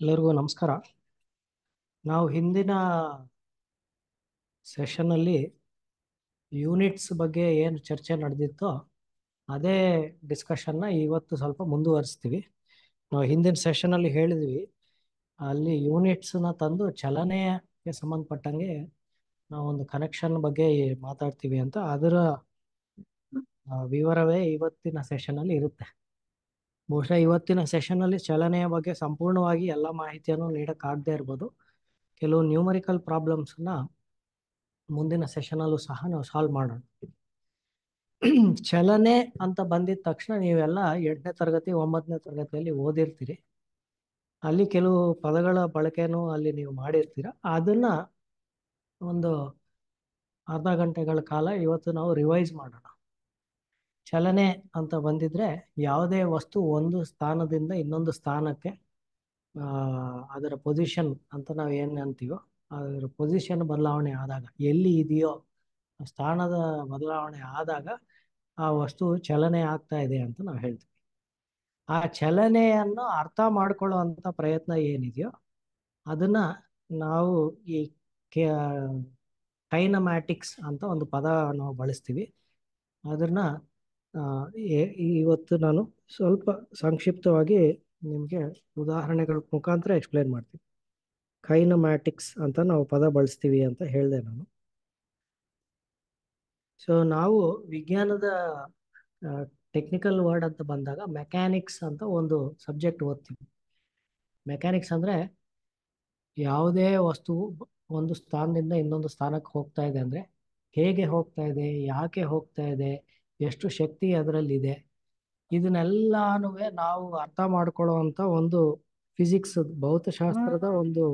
ಎಲ್ಲರಿಗೂ ನಮಸ್ಕಾರ ನಾವು ಹಿಂದಿನ ಸೆಷನ್ನಲ್ಲಿ ಯೂನಿಟ್ಸ್ ಬಗ್ಗೆ ಏನು ಚರ್ಚೆ ನಡೆದಿತ್ತೋ ಅದೇ ಡಿಸ್ಕಷನ್ನ ಇವತ್ತು ಸ್ವಲ್ಪ ಮುಂದುವರಿಸ್ತೀವಿ ನಾವು ಹಿಂದಿನ ಸೆಷನಲ್ಲಿ ಹೇಳಿದ್ವಿ ಅಲ್ಲಿ ಯೂನಿಟ್ಸನ್ನ ತಂದು ಚಲನೆಗೆ ಸಂಬಂಧಪಟ್ಟಂಗೆ ನಾವು ಒಂದು ಕನೆಕ್ಷನ್ ಬಗ್ಗೆ ಮಾತಾಡ್ತೀವಿ ಅಂತ ಅದರ ವಿವರವೇ ಇವತ್ತಿನ ಸೆಷನಲ್ಲಿ ಇರುತ್ತೆ ಬಹುಶಃ ಇವತ್ತಿನ ಅಲ್ಲಿ ಚಲನೆಯ ಬಗ್ಗೆ ಸಂಪೂರ್ಣವಾಗಿ ಎಲ್ಲ ಮಾಹಿತಿಯನ್ನು ನೀಡೋಕ್ಕಾಗದೇ ಇರ್ಬೋದು ಕೆಲವು ನ್ಯೂಮರಿಕಲ್ ಪ್ರಾಬ್ಲಮ್ಸನ್ನ ಮುಂದಿನ ಸೆಷನಲ್ಲೂ ಸಹ ನಾವು ಸಾಲ್ವ್ ಮಾಡೋಣ ಚಲನೆ ಅಂತ ಬಂದಿದ ತಕ್ಷಣ ನೀವೆಲ್ಲ ಎಂಟನೇ ತರಗತಿ ಒಂಬತ್ತನೇ ತರಗತಿಯಲ್ಲಿ ಓದಿರ್ತೀರಿ ಅಲ್ಲಿ ಕೆಲವು ಪದಗಳ ಬಳಕೆನೂ ಅಲ್ಲಿ ನೀವು ಮಾಡಿರ್ತೀರ ಅದನ್ನ ಒಂದು ಅರ್ಧ ಗಂಟೆಗಳ ಕಾಲ ಇವತ್ತು ನಾವು ರಿವೈಸ್ ಮಾಡೋಣ ಚಲನೆ ಅಂತ ಬಂದಿದ್ರೆ ಯಾವುದೇ ವಸ್ತು ಒಂದು ಸ್ಥಾನದಿಂದ ಇನ್ನೊಂದು ಸ್ಥಾನಕ್ಕೆ ಅದರ ಪೊಸಿಷನ್ ಅಂತ ನಾವು ಏನು ಅಂತೀವೋ ಅದರ ಪೊಸಿಷನ್ ಬದಲಾವಣೆ ಆದಾಗ ಎಲ್ಲಿ ಇದೆಯೋ ಸ್ಥಾನದ ಬದಲಾವಣೆ ಆದಾಗ ಆ ವಸ್ತು ಚಲನೆ ಆಗ್ತಾ ಇದೆ ಅಂತ ನಾವು ಹೇಳ್ತೀವಿ ಆ ಚಲನೆಯನ್ನು ಅರ್ಥ ಮಾಡ್ಕೊಳ್ಳೋ ಅಂತ ಪ್ರಯತ್ನ ಏನಿದೆಯೋ ಅದನ್ನ ನಾವು ಈ ಕೈನಮ್ಯಾಟಿಕ್ಸ್ ಅಂತ ಒಂದು ಪದ ನಾವು ಬಳಸ್ತೀವಿ ಅದನ್ನ ಇವತ್ತು ನಾನು ಸ್ವಲ್ಪ ಸಂಕ್ಷಿಪ್ತವಾಗಿ ನಿಮಗೆ ಉದಾಹರಣೆಗಳ ಮುಖಾಂತರ ಎಕ್ಸ್ಪ್ಲೇನ್ ಮಾಡ್ತೀನಿ ಕೈನಮ್ಯಾಟಿಕ್ಸ್ ಅಂತ ನಾವು ಪದ ಬಳಸ್ತೀವಿ ಅಂತ ಹೇಳಿದೆ ನಾನು ಸೊ ನಾವು ವಿಜ್ಞಾನದ ಟೆಕ್ನಿಕಲ್ ವರ್ಡ್ ಅಂತ ಬಂದಾಗ ಮೆಕ್ಯಾನಿಕ್ಸ್ ಅಂತ ಒಂದು ಸಬ್ಜೆಕ್ಟ್ ಓದ್ತೀವಿ ಮೆಕ್ಯಾನಿಕ್ಸ್ ಅಂದರೆ ಯಾವುದೇ ವಸ್ತು ಒಂದು ಸ್ಥಾನದಿಂದ ಇನ್ನೊಂದು ಸ್ಥಾನಕ್ಕೆ ಹೋಗ್ತಾ ಇದೆ ಅಂದರೆ ಹೇಗೆ ಹೋಗ್ತಾ ಇದೆ ಯಾಕೆ ಹೋಗ್ತಾ ಇದೆ ಎಷ್ಟು ಶಕ್ತಿ ಅದರಲ್ಲಿದೆ ಇದನ್ನೆಲ್ಲಾನು ನಾವು ಅರ್ಥ ಮಾಡ್ಕೊಳ್ಳೋವಂಥ ಒಂದು ಫಿಸಿಕ್ಸ್ ಭೌತಶಾಸ್ತ್ರದ ಒಂದು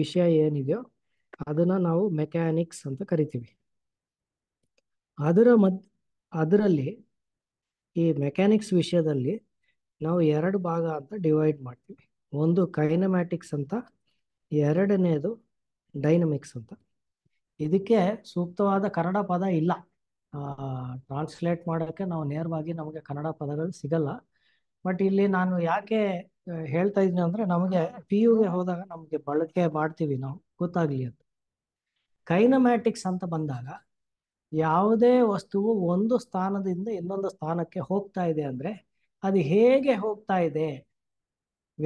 ವಿಷಯ ಏನಿದೆಯೋ ಅದನ್ನ ನಾವು ಮೆಕ್ಯಾನಿಕ್ಸ್ ಅಂತ ಕರಿತೀವಿ ಅದರ ಮದ್ ಅದರಲ್ಲಿ ಈ ಮೆಕ್ಯಾನಿಕ್ಸ್ ವಿಷಯದಲ್ಲಿ ನಾವು ಎರಡು ಭಾಗ ಅಂತ ಡಿವೈಡ್ ಮಾಡ್ತೀವಿ ಒಂದು ಕೈನಮ್ಯಾಟಿಕ್ಸ್ ಅಂತ ಎರಡನೇದು ಡೈನಮಿಕ್ಸ್ ಅಂತ ಇದಕ್ಕೆ ಸೂಕ್ತವಾದ ಕನ್ನಡ ಪದ ಇಲ್ಲ ಟ್ರಾನ್ಸ್ಲೇಟ್ ಮಾಡೋಕ್ಕೆ ನಾವು ನೇರವಾಗಿ ನಮಗೆ ಕನ್ನಡ ಪದಗಳು ಸಿಗಲ್ಲ ಬಟ್ ಇಲ್ಲಿ ನಾನು ಯಾಕೆ ಹೇಳ್ತಾ ಇದ್ದೀನಿ ಅಂದರೆ ನಮಗೆ ಪಿ ಯುಗೆ ಹೋದಾಗ ನಮಗೆ ಬಳಕೆ ಮಾಡ್ತೀವಿ ನಾವು ಗೊತ್ತಾಗಲಿ ಅಂತ ಕೈನಮ್ಯಾಟಿಕ್ಸ್ ಅಂತ ಬಂದಾಗ ಯಾವುದೇ ವಸ್ತುವು ಒಂದು ಸ್ಥಾನದಿಂದ ಇನ್ನೊಂದು ಸ್ಥಾನಕ್ಕೆ ಹೋಗ್ತಾ ಇದೆ ಅಂದರೆ ಅದು ಹೇಗೆ ಹೋಗ್ತಾ ಇದೆ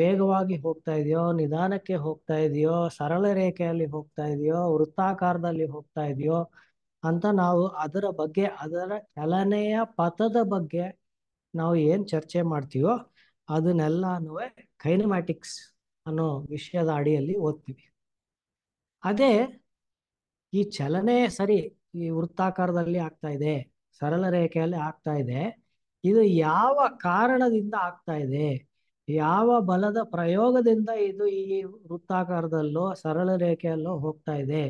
ವೇಗವಾಗಿ ಹೋಗ್ತಾ ಇದೆಯೋ ನಿಧಾನಕ್ಕೆ ಹೋಗ್ತಾ ಇದೆಯೋ ಸರಳ ರೇಖೆಯಲ್ಲಿ ಹೋಗ್ತಾ ಇದೆಯೋ ವೃತ್ತಾಕಾರದಲ್ಲಿ ಹೋಗ್ತಾ ಇದೆಯೋ ಅಂತ ನಾವು ಅದರ ಬಗ್ಗೆ ಅದರ ಚಲನೆಯ ಪಥದ ಬಗ್ಗೆ ನಾವು ಏನು ಚರ್ಚೆ ಮಾಡ್ತೀವೋ ಅದನ್ನೆಲ್ಲನೂ ಕೈನಮ್ಯಾಟಿಕ್ಸ್ ಅನ್ನೋ ವಿಷಯದ ಅಡಿಯಲ್ಲಿ ಓದ್ತೀವಿ ಅದೇ ಈ ಚಲನೆ ಸರಿ ಈ ವೃತ್ತಾಕಾರದಲ್ಲಿ ಆಗ್ತಾ ಇದೆ ಸರಳ ರೇಖೆಯಲ್ಲಿ ಆಗ್ತಾ ಇದೆ ಇದು ಯಾವ ಕಾರಣದಿಂದ ಆಗ್ತಾ ಇದೆ ಯಾವ ಬಲದ ಪ್ರಯೋಗದಿಂದ ಇದು ಈ ವೃತ್ತಾಕಾರದಲ್ಲೋ ಸರಳ ರೇಖೆಯಲ್ಲೋ ಹೋಗ್ತಾ ಇದೆ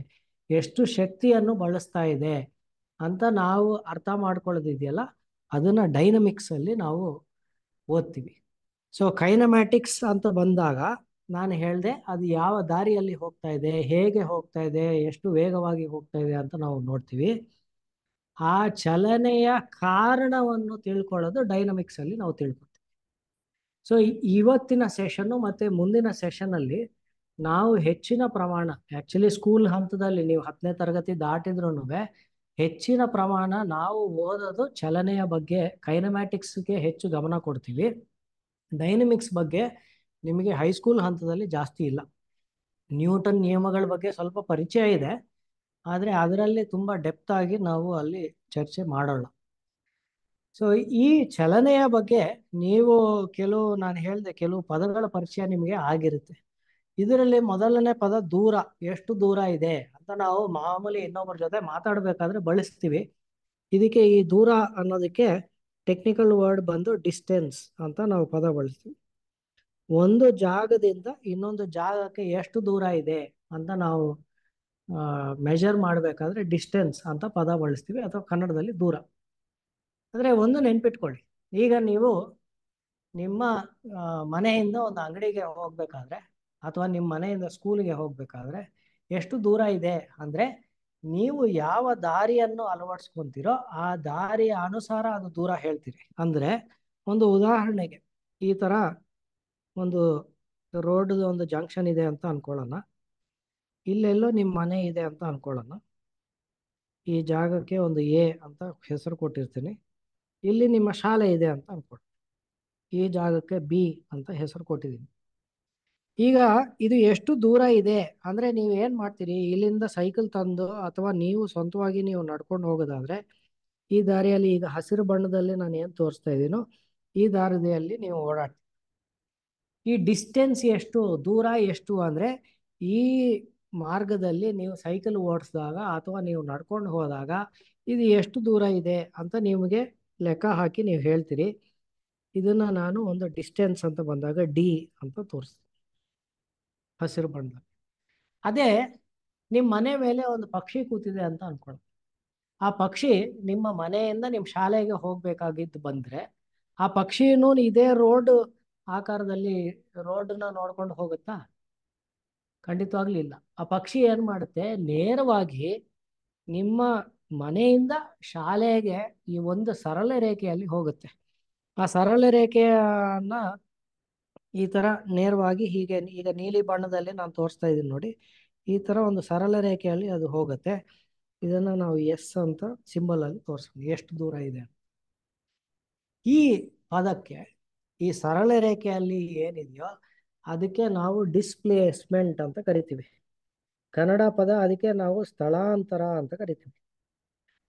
ಎಷ್ಟು ಶಕ್ತಿಯನ್ನು ಬಳಸ್ತಾ ಇದೆ ಅಂತ ನಾವು ಅರ್ಥ ಮಾಡ್ಕೊಳ್ಳೋದಿದೆಯಲ್ಲ ಅದನ್ನು ಡೈನಮಿಕ್ಸಲ್ಲಿ ನಾವು ಓದ್ತೀವಿ ಸೊ ಕೈನಮ್ಯಾಟಿಕ್ಸ್ ಅಂತ ಬಂದಾಗ ನಾನು ಹೇಳಿದೆ ಅದು ಯಾವ ದಾರಿಯಲ್ಲಿ ಹೋಗ್ತಾ ಇದೆ ಹೇಗೆ ಹೋಗ್ತಾ ಇದೆ ಎಷ್ಟು ವೇಗವಾಗಿ ಹೋಗ್ತಾ ಇದೆ ಅಂತ ನಾವು ನೋಡ್ತೀವಿ ಆ ಚಲನೆಯ ಕಾರಣವನ್ನು ತಿಳ್ಕೊಳ್ಳೋದು ಡೈನಮಿಕ್ಸಲ್ಲಿ ನಾವು ತಿಳ್ಕೊತೀವಿ ಸೊ ಇವತ್ತಿನ ಸೆಷನ್ನು ಮತ್ತು ಮುಂದಿನ ಸೆಷನಲ್ಲಿ ನಾವು ಹೆಚ್ಚಿನ ಪ್ರಮಾಣ ಆ್ಯಕ್ಚುಲಿ ಸ್ಕೂಲ್ ಹಂತದಲ್ಲಿ ನೀವು ಹತ್ತನೇ ತರಗತಿ ದಾಟಿದ್ರೂ ಹೆಚ್ಚಿನ ಪ್ರಮಾಣ ನಾವು ಓದೋದು ಚಲನೆಯ ಬಗ್ಗೆ ಕೈನಮ್ಯಾಟಿಕ್ಸ್ಗೆ ಹೆಚ್ಚು ಗಮನ ಕೊಡ್ತೀವಿ ಡೈನಮಿಕ್ಸ್ ಬಗ್ಗೆ ನಿಮಗೆ ಹೈಸ್ಕೂಲ್ ಹಂತದಲ್ಲಿ ಜಾಸ್ತಿ ಇಲ್ಲ ನ್ಯೂಟನ್ ನಿಯಮಗಳ ಬಗ್ಗೆ ಸ್ವಲ್ಪ ಪರಿಚಯ ಇದೆ ಆದರೆ ಅದರಲ್ಲಿ ತುಂಬ ಡೆಪ್ತ್ ಆಗಿ ನಾವು ಅಲ್ಲಿ ಚರ್ಚೆ ಮಾಡೋಣ ಸೊ ಈ ಚಲನೆಯ ಬಗ್ಗೆ ನೀವು ಕೆಲವು ನಾನು ಹೇಳಿದೆ ಕೆಲವು ಪದಗಳ ಪರಿಚಯ ನಿಮಗೆ ಆಗಿರುತ್ತೆ ಇದರಲ್ಲಿ ಮೊದಲನೇ ಪದ ದೂರ ಎಷ್ಟು ದೂರ ಇದೆ ಅಂತ ನಾವು ಮಾಮೂಲಿ ಇನ್ನೊಬ್ಬರ ಜೊತೆ ಮಾತಾಡ್ಬೇಕಾದ್ರೆ ಬಳಸ್ತೀವಿ ಇದಕ್ಕೆ ಈ ದೂರ ಅನ್ನೋದಕ್ಕೆ ಟೆಕ್ನಿಕಲ್ ವರ್ಡ್ ಬಂದು ಡಿಸ್ಟೆನ್ಸ್ ಅಂತ ನಾವು ಪದ ಬಳಸ್ತೀವಿ ಒಂದು ಜಾಗದಿಂದ ಇನ್ನೊಂದು ಜಾಗಕ್ಕೆ ಎಷ್ಟು ದೂರ ಇದೆ ಅಂತ ನಾವು ಮೆಜರ್ ಮಾಡಬೇಕಾದ್ರೆ ಡಿಸ್ಟೆನ್ಸ್ ಅಂತ ಪದ ಬಳಸ್ತೀವಿ ಅಥವಾ ಕನ್ನಡದಲ್ಲಿ ದೂರ ಅಂದ್ರೆ ಒಂದು ನೆನ್ಪಿಟ್ಕೊಳ್ಳಿ ಈಗ ನೀವು ನಿಮ್ಮ ಮನೆಯಿಂದ ಒಂದು ಅಂಗಡಿಗೆ ಹೋಗ್ಬೇಕಾದ್ರೆ ಅಥವಾ ನಿಮ್ಮ ಮನೆಯಿಂದ ಸ್ಕೂಲಿಗೆ ಹೋಗ್ಬೇಕಾದ್ರೆ ಎಷ್ಟು ದೂರ ಇದೆ ಅಂದ್ರೆ ನೀವು ಯಾವ ದಾರಿಯನ್ನು ಅಳವಡಿಸ್ಕೊಂತೀರೋ ಆ ದಾರಿಯ ಅನುಸಾರ ಅದು ದೂರ ಹೇಳ್ತೀರಿ ಅಂದ್ರೆ ಒಂದು ಉದಾಹರಣೆಗೆ ಈ ತರ ಒಂದು ರೋಡ್ ಒಂದು ಜಂಕ್ಷನ್ ಇದೆ ಅಂತ ಅನ್ಕೊಳ್ಳೋಣ ಇಲ್ಲೆಲ್ಲೋ ನಿಮ್ಮ ಮನೆ ಇದೆ ಅಂತ ಅನ್ಕೊಳ್ಳೋಣ ಈ ಜಾಗಕ್ಕೆ ಒಂದು ಎ ಅಂತ ಹೆಸರು ಕೊಟ್ಟಿರ್ತೀನಿ ಇಲ್ಲಿ ನಿಮ್ಮ ಶಾಲೆ ಇದೆ ಅಂತ ಅನ್ಕೊಳ್ಳಿ ಈ ಜಾಗಕ್ಕೆ ಬಿ ಅಂತ ಹೆಸರು ಕೊಟ್ಟಿದ್ದೀನಿ ಈಗ ಇದು ಎಷ್ಟು ದೂರ ಇದೆ ಅಂದ್ರೆ ನೀವು ಏನ್ ಮಾಡ್ತೀರಿ ಇಲ್ಲಿಂದ ಸೈಕಲ್ ತಂದು ಅಥವಾ ನೀವು ಸ್ವಂತವಾಗಿ ನೀವು ನಡ್ಕೊಂಡು ಹೋಗೋದಾದ್ರೆ ಈ ದಾರಿಯಲ್ಲಿ ಈಗ ಹಸಿರು ಬಣ್ಣದಲ್ಲಿ ನಾನು ಏನ್ ತೋರಿಸ್ತಾ ಇದ್ದೀನೋ ಈ ದಾರಿಯಲ್ಲಿ ನೀವು ಓಡಾಡ್ತೀರಿ ಈ ಡಿಸ್ಟೆನ್ಸ್ ಎಷ್ಟು ದೂರ ಎಷ್ಟು ಅಂದ್ರೆ ಈ ಮಾರ್ಗದಲ್ಲಿ ನೀವು ಸೈಕಲ್ ಓಡಿಸಿದಾಗ ಅಥವಾ ನೀವು ನಡ್ಕೊಂಡು ಹೋದಾಗ ಇದು ಎಷ್ಟು ದೂರ ಇದೆ ಅಂತ ನಿಮಗೆ ಲೆಕ್ಕ ಹಾಕಿ ನೀವು ಹೇಳ್ತೀರಿ ಇದನ್ನ ನಾನು ಒಂದು ಡಿಸ್ಟೆನ್ಸ್ ಅಂತ ಬಂದಾಗ ಡಿ ಅಂತ ತೋರಿಸ್ತೀನಿ ಹಸಿರು ಬಣ್ಣ ಅದೇ ನಿಮ್ಮ ಮನೆ ಮೇಲೆ ಒಂದು ಪಕ್ಷಿ ಕೂತಿದೆ ಅಂತ ಅನ್ಕೊಳ್ಳಿ ಆ ಪಕ್ಷಿ ನಿಮ್ಮ ಮನೆಯಿಂದ ನಿಮ್ಮ ಶಾಲೆಗೆ ಹೋಗ್ಬೇಕಾಗಿದ್ದು ಬಂದ್ರೆ ಆ ಪಕ್ಷಿನೂ ಇದೇ ರೋಡ್ ಆಕಾರದಲ್ಲಿ ರೋಡ್ನ ನೋಡ್ಕೊಂಡು ಹೋಗುತ್ತಾ ಖಂಡಿತವಾಗ್ಲೂ ಇಲ್ಲ ಆ ಪಕ್ಷಿ ಏನ್ ಮಾಡುತ್ತೆ ನೇರವಾಗಿ ನಿಮ್ಮ ಮನೆಯಿಂದ ಶಾಲೆಗೆ ಈ ಒಂದು ಸರಳ ರೇಖೆಯಲ್ಲಿ ಹೋಗುತ್ತೆ ಆ ಸರಳ ರೇಖೆಯನ್ನ ಈ ತರ ನೇರವಾಗಿ ಹೀಗೆ ಈಗ ನೀಲಿ ಬಣ್ಣದಲ್ಲಿ ನಾನು ತೋರಿಸ್ತಾ ಇದ್ದೀನಿ ನೋಡಿ ಈ ತರ ಒಂದು ಸರಳ ರೇಖೆಯಲ್ಲಿ ಅದು ಹೋಗುತ್ತೆ ಇದನ್ನ ನಾವು ಎಸ್ ಅಂತ ಸಿಂಬಲ್ ಅಲ್ಲಿ ತೋರಿಸ್ತೀವಿ ಎಷ್ಟು ದೂರ ಇದೆ ಈ ಪದಕ್ಕೆ ಈ ಸರಳ ರೇಖೆಯಲ್ಲಿ ಏನಿದೆಯೋ ಅದಕ್ಕೆ ನಾವು ಡಿಸ್ಪ್ಲೇಸ್ಮೆಂಟ್ ಅಂತ ಕರಿತೀವಿ ಕನ್ನಡ ಪದ ಅದಕ್ಕೆ ನಾವು ಸ್ಥಳಾಂತರ ಅಂತ ಕರಿತೀವಿ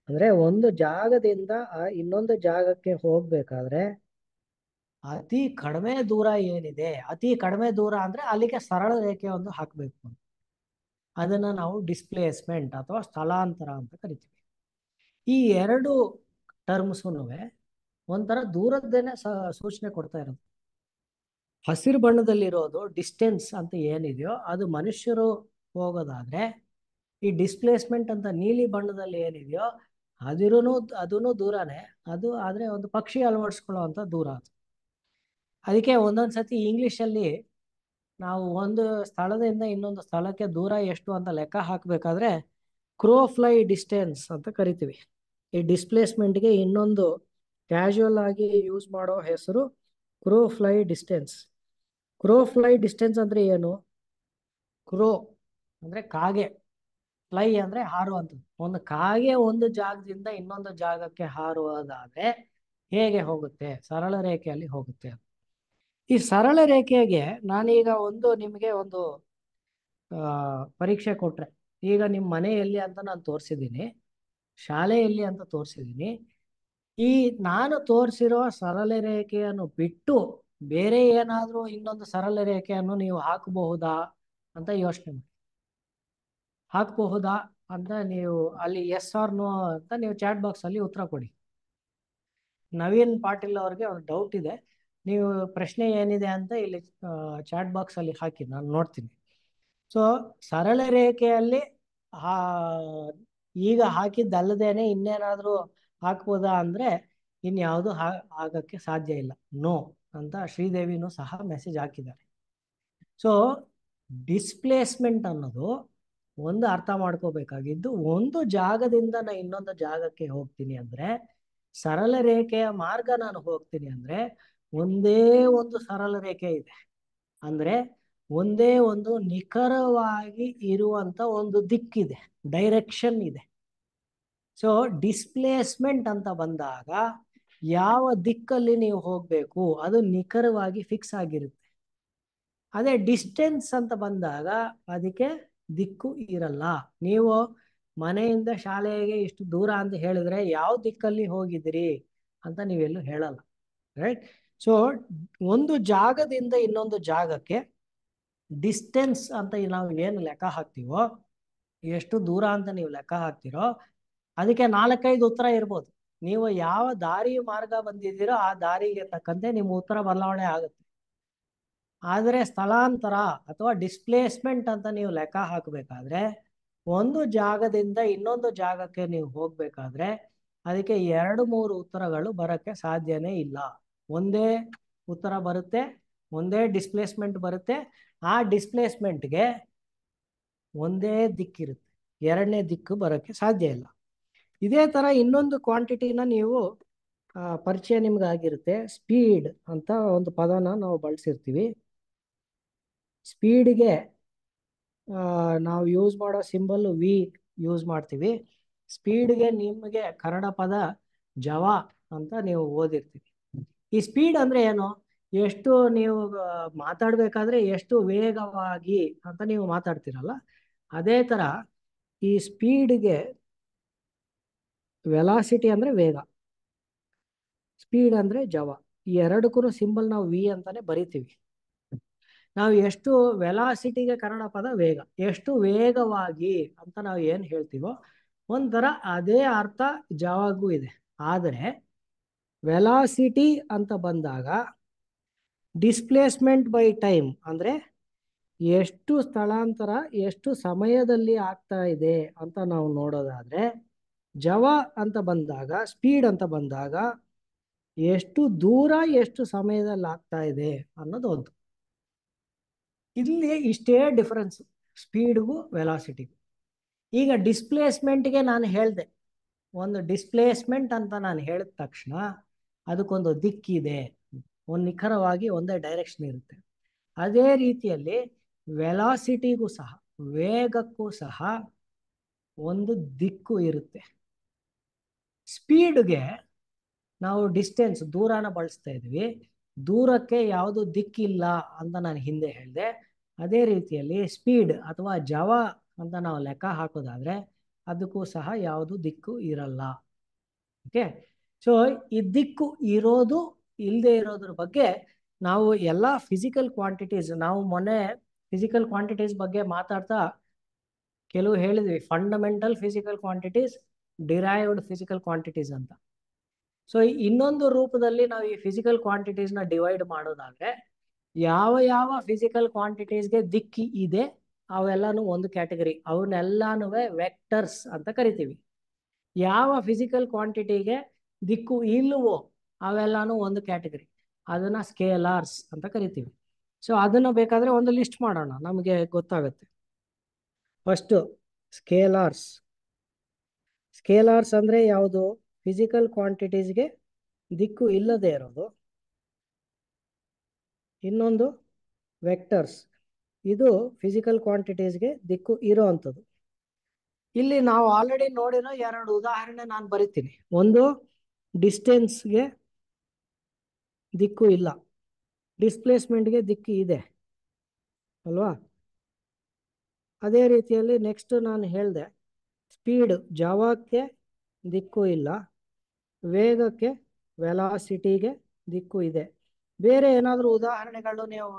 ಅಂದ್ರೆ ಒಂದು ಜಾಗದಿಂದ ಇನ್ನೊಂದು ಜಾಗಕ್ಕೆ ಹೋಗಬೇಕಾದ್ರೆ ಅತಿ ಕಡಿಮೆ ದೂರ ಏನಿದೆ ಅತಿ ಕಡಿಮೆ ದೂರ ಅಂದ್ರೆ ಅಲ್ಲಿಗೆ ಸರಳ ರೇಖೆ ಒಂದು ಹಾಕಬೇಕು ಅದನ್ನ ನಾವು ಡಿಸ್ಪ್ಲೇಸ್ಮೆಂಟ್ ಅಥವಾ ಸ್ಥಳಾಂತರ ಅಂತ ಕರಿತೀವಿ ಈ ಎರಡು ಟರ್ಮ್ಸ್ನು ಒಂಥರ ದೂರದ್ದೇನೆ ಸೂಚನೆ ಕೊಡ್ತಾ ಇರೋದು ಹಸಿರು ಬಣ್ಣದಲ್ಲಿರೋದು ಡಿಸ್ಟೆನ್ಸ್ ಅಂತ ಏನಿದೆಯೋ ಅದು ಮನುಷ್ಯರು ಹೋಗೋದಾದ್ರೆ ಈ ಡಿಸ್ಪ್ಲೇಸ್ಮೆಂಟ್ ಅಂತ ನೀಲಿ ಬಣ್ಣದಲ್ಲಿ ಏನಿದೆಯೋ ಅದಿರೂ ಅದೂ ದೂರನೇ ಅದು ಆದರೆ ಒಂದು ಪಕ್ಷಿ ಅಳವಡಿಸ್ಕೊಳ್ಳೋ ಅಂತ ದೂರ ಅದು ಅದಕ್ಕೆ ಒಂದೊಂದು ಸತಿ ಇಂಗ್ಲೀಷಲ್ಲಿ ನಾವು ಒಂದು ಸ್ಥಳದಿಂದ ಇನ್ನೊಂದು ಸ್ಥಳಕ್ಕೆ ದೂರ ಎಷ್ಟು ಅಂತ ಲೆಕ್ಕ ಹಾಕಬೇಕಾದ್ರೆ ಕ್ರೋ ಫ್ಲೈ ಡಿಸ್ಟೆನ್ಸ್ ಅಂತ ಕರಿತೀವಿ ಈ ಡಿಸ್ಪ್ಲೇಸ್ಮೆಂಟ್ಗೆ ಇನ್ನೊಂದು ಕ್ಯಾಶುವಲ್ ಆಗಿ ಯೂಸ್ ಮಾಡೋ ಹೆಸರು crow fly distance crow fly distance ಅಂದರೆ ಏನು ಕ್ರೋ ಅಂದರೆ ಕಾಗೆ ಫ್ಲೈ ಅಂದರೆ ಹಾರುವಂಥದ್ದು ಒಂದು ಕಾಗೆ ಒಂದು ಜಾಗದಿಂದ ಇನ್ನೊಂದು ಜಾಗಕ್ಕೆ ಹಾರುವುದಾದರೆ ಹೇಗೆ ಹೋಗುತ್ತೆ ಸರಳ ರೇಖೆಯಲ್ಲಿ ಹೋಗುತ್ತೆ ಈ ಸರಳ ರೇಖೆಗೆ ನಾನೀಗ ಒಂದು ನಿಮಗೆ ಒಂದು ಪರೀಕ್ಷೆ ಕೊಟ್ರೆ ಈಗ ನಿಮ್ಮ ಮನೆಯಲ್ಲಿ ಅಂತ ನಾನು ತೋರಿಸಿದ್ದೀನಿ ಶಾಲೆಯಲ್ಲಿ ಅಂತ ತೋರಿಸಿದ್ದೀನಿ ಈ ನಾನು ತೋರಿಸಿರೋ ಸರಳ ರೇಖೆಯನ್ನು ಬಿಟ್ಟು ಬೇರೆ ಏನಾದರೂ ಇನ್ನೊಂದು ಸರಳ ರೇಖೆಯನ್ನು ನೀವು ಹಾಕಬಹುದಾ ಅಂತ ಯೋಚನೆ ಮಾಡಿ ಹಾಕಬಹುದಾ ಅಂತ ನೀವು ಅಲ್ಲಿ ಎಸ್ ಆರ್ ನೋ ಅಂತ ನೀವು ಚಾಟ್ ಬಾಕ್ಸಲ್ಲಿ ಉತ್ತರ ಕೊಡಿ ನವೀನ್ ಪಾಟೀಲ್ ಅವ್ರಿಗೆ ಒಂದು ಡೌಟ್ ಇದೆ ನೀವು ಪ್ರಶ್ನೆ ಏನಿದೆ ಅಂತ ಇಲ್ಲಿ ಚಾಟ್ ಬಾಕ್ಸ್ ಅಲ್ಲಿ ಹಾಕಿ ನಾನು ನೋಡ್ತೀನಿ ಸೊ ಸರಳ ರೇಖೆಯಲ್ಲಿ ಈಗ ಹಾಕಿದ್ದಲ್ಲದೇನೆ ಇನ್ನೇನಾದ್ರೂ ಹಾಕ್ಬೋದಾ ಅಂದ್ರೆ ಇನ್ಯಾವುದು ಆಗಕ್ಕೆ ಸಾಧ್ಯ ಇಲ್ಲ ನೋ ಅಂತ ಶ್ರೀದೇವಿನೂ ಸಹ ಮೆಸೇಜ್ ಹಾಕಿದ್ದಾರೆ ಸೊ ಡಿಸ್ಪ್ಲೇಸ್ಮೆಂಟ್ ಅನ್ನೋದು ಒಂದು ಅರ್ಥ ಮಾಡ್ಕೋಬೇಕಾಗಿದ್ದು ಒಂದು ಜಾಗದಿಂದ ನಾನು ಇನ್ನೊಂದು ಜಾಗಕ್ಕೆ ಹೋಗ್ತೀನಿ ಅಂದ್ರೆ ಸರಳ ರೇಖೆಯ ಮಾರ್ಗ ನಾನು ಹೋಗ್ತೀನಿ ಅಂದ್ರೆ ಒಂದೇ ಒಂದು ಸರಳ ರೇಖೆ ಇದೆ ಅಂದ್ರೆ ಒಂದೇ ಒಂದು ನಿಖರವಾಗಿ ಇರುವಂತ ಒಂದು ದಿಕ್ಕಿದೆ ಡೈರೆಕ್ಷನ್ ಇದೆ ಸೊ ಡಿಸ್ಪ್ಲೇಸ್ಮೆಂಟ್ ಅಂತ ಬಂದಾಗ ಯಾವ ದಿಕ್ಕಲ್ಲಿ ನೀವು ಹೋಗ್ಬೇಕು ಅದು ನಿಖರವಾಗಿ ಫಿಕ್ಸ್ ಆಗಿರುತ್ತೆ ಅದೇ ಡಿಸ್ಟೆನ್ಸ್ ಅಂತ ಬಂದಾಗ ಅದಕ್ಕೆ ದಿಕ್ಕು ಇರಲ್ಲ ನೀವು ಮನೆಯಿಂದ ಶಾಲೆಗೆ ಇಷ್ಟು ದೂರ ಅಂತ ಹೇಳಿದ್ರೆ ಯಾವ ದಿಕ್ಕಲ್ಲಿ ಹೋಗಿದ್ರಿ ಅಂತ ನೀವೆಲ್ಲೂ ಹೇಳಲ್ಲ ರೈಟ್ ಸೊ ಒಂದು ಜಾಗದಿಂದ ಇನ್ನೊಂದು ಜಾಗಕ್ಕೆ ಡಿಸ್ಟೆನ್ಸ್ ಅಂತ ನಾವು ಏನು ಲೆಕ್ಕ ಹಾಕ್ತೀವೋ ಎಷ್ಟು ದೂರ ಅಂತ ನೀವು ಲೆಕ್ಕ ಹಾಕ್ತಿರೋ ಅದಕ್ಕೆ ನಾಲ್ಕೈದು ಉತ್ತರ ಇರ್ಬೋದು ನೀವು ಯಾವ ದಾರಿ ಮಾರ್ಗ ಬಂದಿದ್ದೀರೋ ಆ ದಾರಿಗೆ ತಕ್ಕಂತೆ ನಿಮ್ಮ ಉತ್ತರ ಬದಲಾವಣೆ ಆಗುತ್ತೆ ಆದರೆ ಸ್ಥಳಾಂತರ ಅಥವಾ ಡಿಸ್ಪ್ಲೇಸ್ಮೆಂಟ್ ಅಂತ ನೀವು ಲೆಕ್ಕ ಹಾಕಬೇಕಾದ್ರೆ ಒಂದು ಜಾಗದಿಂದ ಇನ್ನೊಂದು ಜಾಗಕ್ಕೆ ನೀವು ಹೋಗಬೇಕಾದ್ರೆ ಅದಕ್ಕೆ ಎರಡು ಮೂರು ಉತ್ತರಗಳು ಬರೋಕ್ಕೆ ಸಾಧ್ಯನೇ ಇಲ್ಲ ಒಂದೇ ಉತ್ತರ ಬರುತ್ತೆ ಒಂದೇ ಡಿಸ್ಪ್ಲೇಸ್ಮೆಂಟ್ ಬರುತ್ತೆ ಆ ಡಿಸ್ಪ್ಲೇಸ್ಮೆಂಟ್ಗೆ ಒಂದೇ ದಿಕ್ಕಿರುತ್ತೆ ಎರಡನೇ ದಿಕ್ಕು ಬರೋಕ್ಕೆ ಸಾಧ್ಯ ಇಲ್ಲ ಇದೇ ಥರ ಇನ್ನೊಂದು ಕ್ವಾಂಟಿಟಿನ ನೀವು ಪರಿಚಯ ನಿಮ್ಗೆ ಆಗಿರುತ್ತೆ ಸ್ಪೀಡ್ ಅಂತ ಒಂದು ಪದನ ನಾವು ಬಳಸಿರ್ತೀವಿ ಸ್ಪೀಡ್ಗೆ ನಾವು ಯೂಸ್ ಮಾಡೋ ಸಿಂಬಲ್ ವಿ ಯೂಸ್ ಮಾಡ್ತೀವಿ ಸ್ಪೀಡ್ಗೆ ನಿಮಗೆ ಕನ್ನಡ ಪದ ಜವ ಅಂತ ನೀವು ಓದಿರ್ತೀವಿ ಈ ಸ್ಪೀಡ್ ಅಂದ್ರೆ ಏನು ಎಷ್ಟು ನೀವು ಮಾತಾಡ್ಬೇಕಾದ್ರೆ ಎಷ್ಟು ವೇಗವಾಗಿ ಅಂತ ನೀವು ಮಾತಾಡ್ತಿರಲ್ಲ ಅದೇ ತರ ಈ ಸ್ಪೀಡ್ಗೆ ವೆಲಾಸಿಟಿ ಅಂದ್ರೆ ವೇಗ ಸ್ಪೀಡ್ ಅಂದ್ರೆ ಜವ ಈ ಎರಡಕ್ಕೂ ಸಿಂಬಲ್ ನಾವು ವಿ ಅಂತಾನೆ ಬರಿತೀವಿ ನಾವು ಎಷ್ಟು ವೆಲಾಸಿಟಿಗೆ ಕನ್ನಡ ಪದ ವೇಗ ಎಷ್ಟು ವೇಗವಾಗಿ ಅಂತ ನಾವು ಏನು ಹೇಳ್ತೀವೋ ಒಂಥರ ಅದೇ ಅರ್ಥ ಜವಾಗೂ ಇದೆ ಆದರೆ ವೆಲಾಸಿಟಿ ಅಂತ ಬಂದಾಗ ಡಿಸ್ಪ್ಲೇಸ್ಮೆಂಟ್ ಬೈ ಟೈಮ್ ಅಂದರೆ ಎಷ್ಟು ಸ್ಥಳಾಂತರ ಎಷ್ಟು ಸಮಯದಲ್ಲಿ ಆಗ್ತಾ ಇದೆ ಅಂತ ನಾವು ನೋಡೋದಾದರೆ ಜವ ಅಂತ ಬಂದಾಗ ಸ್ಪೀಡ್ ಅಂತ ಬಂದಾಗ ಎಷ್ಟು ದೂರ ಎಷ್ಟು ಸಮಯದಲ್ಲಿ ಆಗ್ತಾ ಇದೆ ಅನ್ನೋದು ಒಂದು ಇಲ್ಲಿ ಇಷ್ಟೇ ಡಿಫರೆನ್ಸ್ ಸ್ಪೀಡ್ಗೂ ವೆಲಾಸಿಟಿಗೂ ಈಗ ಡಿಸ್ಪ್ಲೇಸ್ಮೆಂಟ್ಗೆ ನಾನು ಹೇಳಿದೆ ಒಂದು ಡಿಸ್ಪ್ಲೇಸ್ಮೆಂಟ್ ಅಂತ ನಾನು ಹೇಳಿದ ತಕ್ಷಣ ಅದಕ್ಕೊಂದು ದಿಕ್ಕಿದೆ ಒಂದು ನಿಖರವಾಗಿ ಒಂದೇ ಡೈರೆಕ್ಷನ್ ಇರುತ್ತೆ ಅದೇ ರೀತಿಯಲ್ಲಿ ವೆಲಾಸಿಟಿಗೂ ಸಹ ವೇಗಕ್ಕೂ ಸಹ ಒಂದು ದಿಕ್ಕು ಇರುತ್ತೆ ಸ್ಪೀಡ್ಗೆ ನಾವು ಡಿಸ್ಟೆನ್ಸ್ ದೂರನ ಬಳಸ್ತಾ ಇದ್ವಿ ದೂರಕ್ಕೆ ಯಾವುದು ದಿಕ್ಕಿಲ್ಲ ಅಂತ ನಾನು ಹಿಂದೆ ಹೇಳಿದೆ ಅದೇ ರೀತಿಯಲ್ಲಿ ಸ್ಪೀಡ್ ಅಥವಾ ಜವ ಅಂತ ನಾವು ಲೆಕ್ಕ ಹಾಕೋದಾದ್ರೆ ಅದಕ್ಕೂ ಸಹ ಯಾವುದು ದಿಕ್ಕು ಇರಲ್ಲ ಓಕೆ ಸೊ ಈ ದಿಕ್ಕು ಇರೋದು ಇಲ್ಲದೆ ಇರೋದ್ರ ಬಗ್ಗೆ ನಾವು ಎಲ್ಲ ಫಿಸಿಕಲ್ ಕ್ವಾಂಟಿಟೀಸ್ ನಾವು ಮೊನ್ನೆ ಫಿಸಿಕಲ್ ಕ್ವಾಂಟಿಟೀಸ್ ಬಗ್ಗೆ ಮಾತಾಡ್ತಾ ಕೆಲವು ಹೇಳಿದ್ವಿ fundamental physical quantities derived physical quantities ಅಂತ ಸೊ ಇನ್ನೊಂದು ರೂಪದಲ್ಲಿ ನಾವು ಈ ಫಿಸಿಕಲ್ ಕ್ವಾಂಟಿಟೀಸ್ನ ಡಿವೈಡ್ ಮಾಡೋದಾದ್ರೆ ಯಾವ ಯಾವ ಫಿಸಿಕಲ್ ಕ್ವಾಂಟಿಟೀಸ್ಗೆ ದಿಕ್ಕಿ ಇದೆ ಅವೆಲ್ಲಾನು ಒಂದು ಕ್ಯಾಟಗರಿ ಅವನ್ನೆಲ್ಲಾನು ವೆಕ್ಟರ್ಸ್ ಅಂತ ಕರಿತೀವಿ ಯಾವ ಫಿಸಿಕಲ್ ಕ್ವಾಂಟಿಟಿಗೆ ದಿಕ್ಕು ಇಲ್ಲವೋ ಅವೆಲ್ಲಾನು ಒಂದು ಕ್ಯಾಟಗರಿ ಅದನ್ನ ಸ್ಕೇಲಾರ್ಸ್ ಅಂತ ಕರಿತೀವಿ ಸೊ ಅದನ್ನ ಬೇಕಾದ್ರೆ ಒಂದು ಲಿಸ್ಟ್ ಮಾಡೋಣ ನಮಗೆ ಗೊತ್ತಾಗುತ್ತೆ ಫಸ್ಟ್ ಸ್ಕೇಲಾರ್ಸ್ ಸ್ಕೇಲಾರ್ಸ್ ಅಂದ್ರೆ ಯಾವುದು ಫಿಸಿಕಲ್ ಕ್ವಾಂಟಿಟೀಸ್ಗೆ ದಿಕ್ಕು ಇಲ್ಲದೆ ಇರೋದು ಇನ್ನೊಂದು ವೆಕ್ಟರ್ಸ್ ಇದು ಫಿಸಿಕಲ್ ಕ್ವಾಂಟಿಟೀಸ್ಗೆ ದಿಕ್ಕು ಇರೋ ಇಲ್ಲಿ ನಾವು ಆಲ್ರೆಡಿ ನೋಡಿರೋ ಎರಡು ಉದಾಹರಣೆ ನಾನು ಬರಿತೀನಿ ಒಂದು ಡಿಸ್ಟೆನ್ಸ್ಗೆ ದಿಕ್ಕು ಇಲ್ಲ ಡಿಸ್ಪ್ಲೇಸ್ಮೆಂಟ್ಗೆ ದಿಕ್ಕು ಇದೆ ಅಲ್ವಾ ಅದೇ ರೀತಿಯಲ್ಲಿ ನೆಕ್ಸ್ಟ್ ನಾನು ಹೇಳಿದೆ ಸ್ಪೀಡ್ ಜಾವಕ್ಕೆ ದಿಕ್ಕು ಇಲ್ಲ ವೇಗಕ್ಕೆ ವೆಲಾಸಿಟಿಗೆ ದಿಕ್ಕು ಇದೆ ಬೇರೆ ಏನಾದರೂ ಉದಾಹರಣೆಗಳು ನೀವು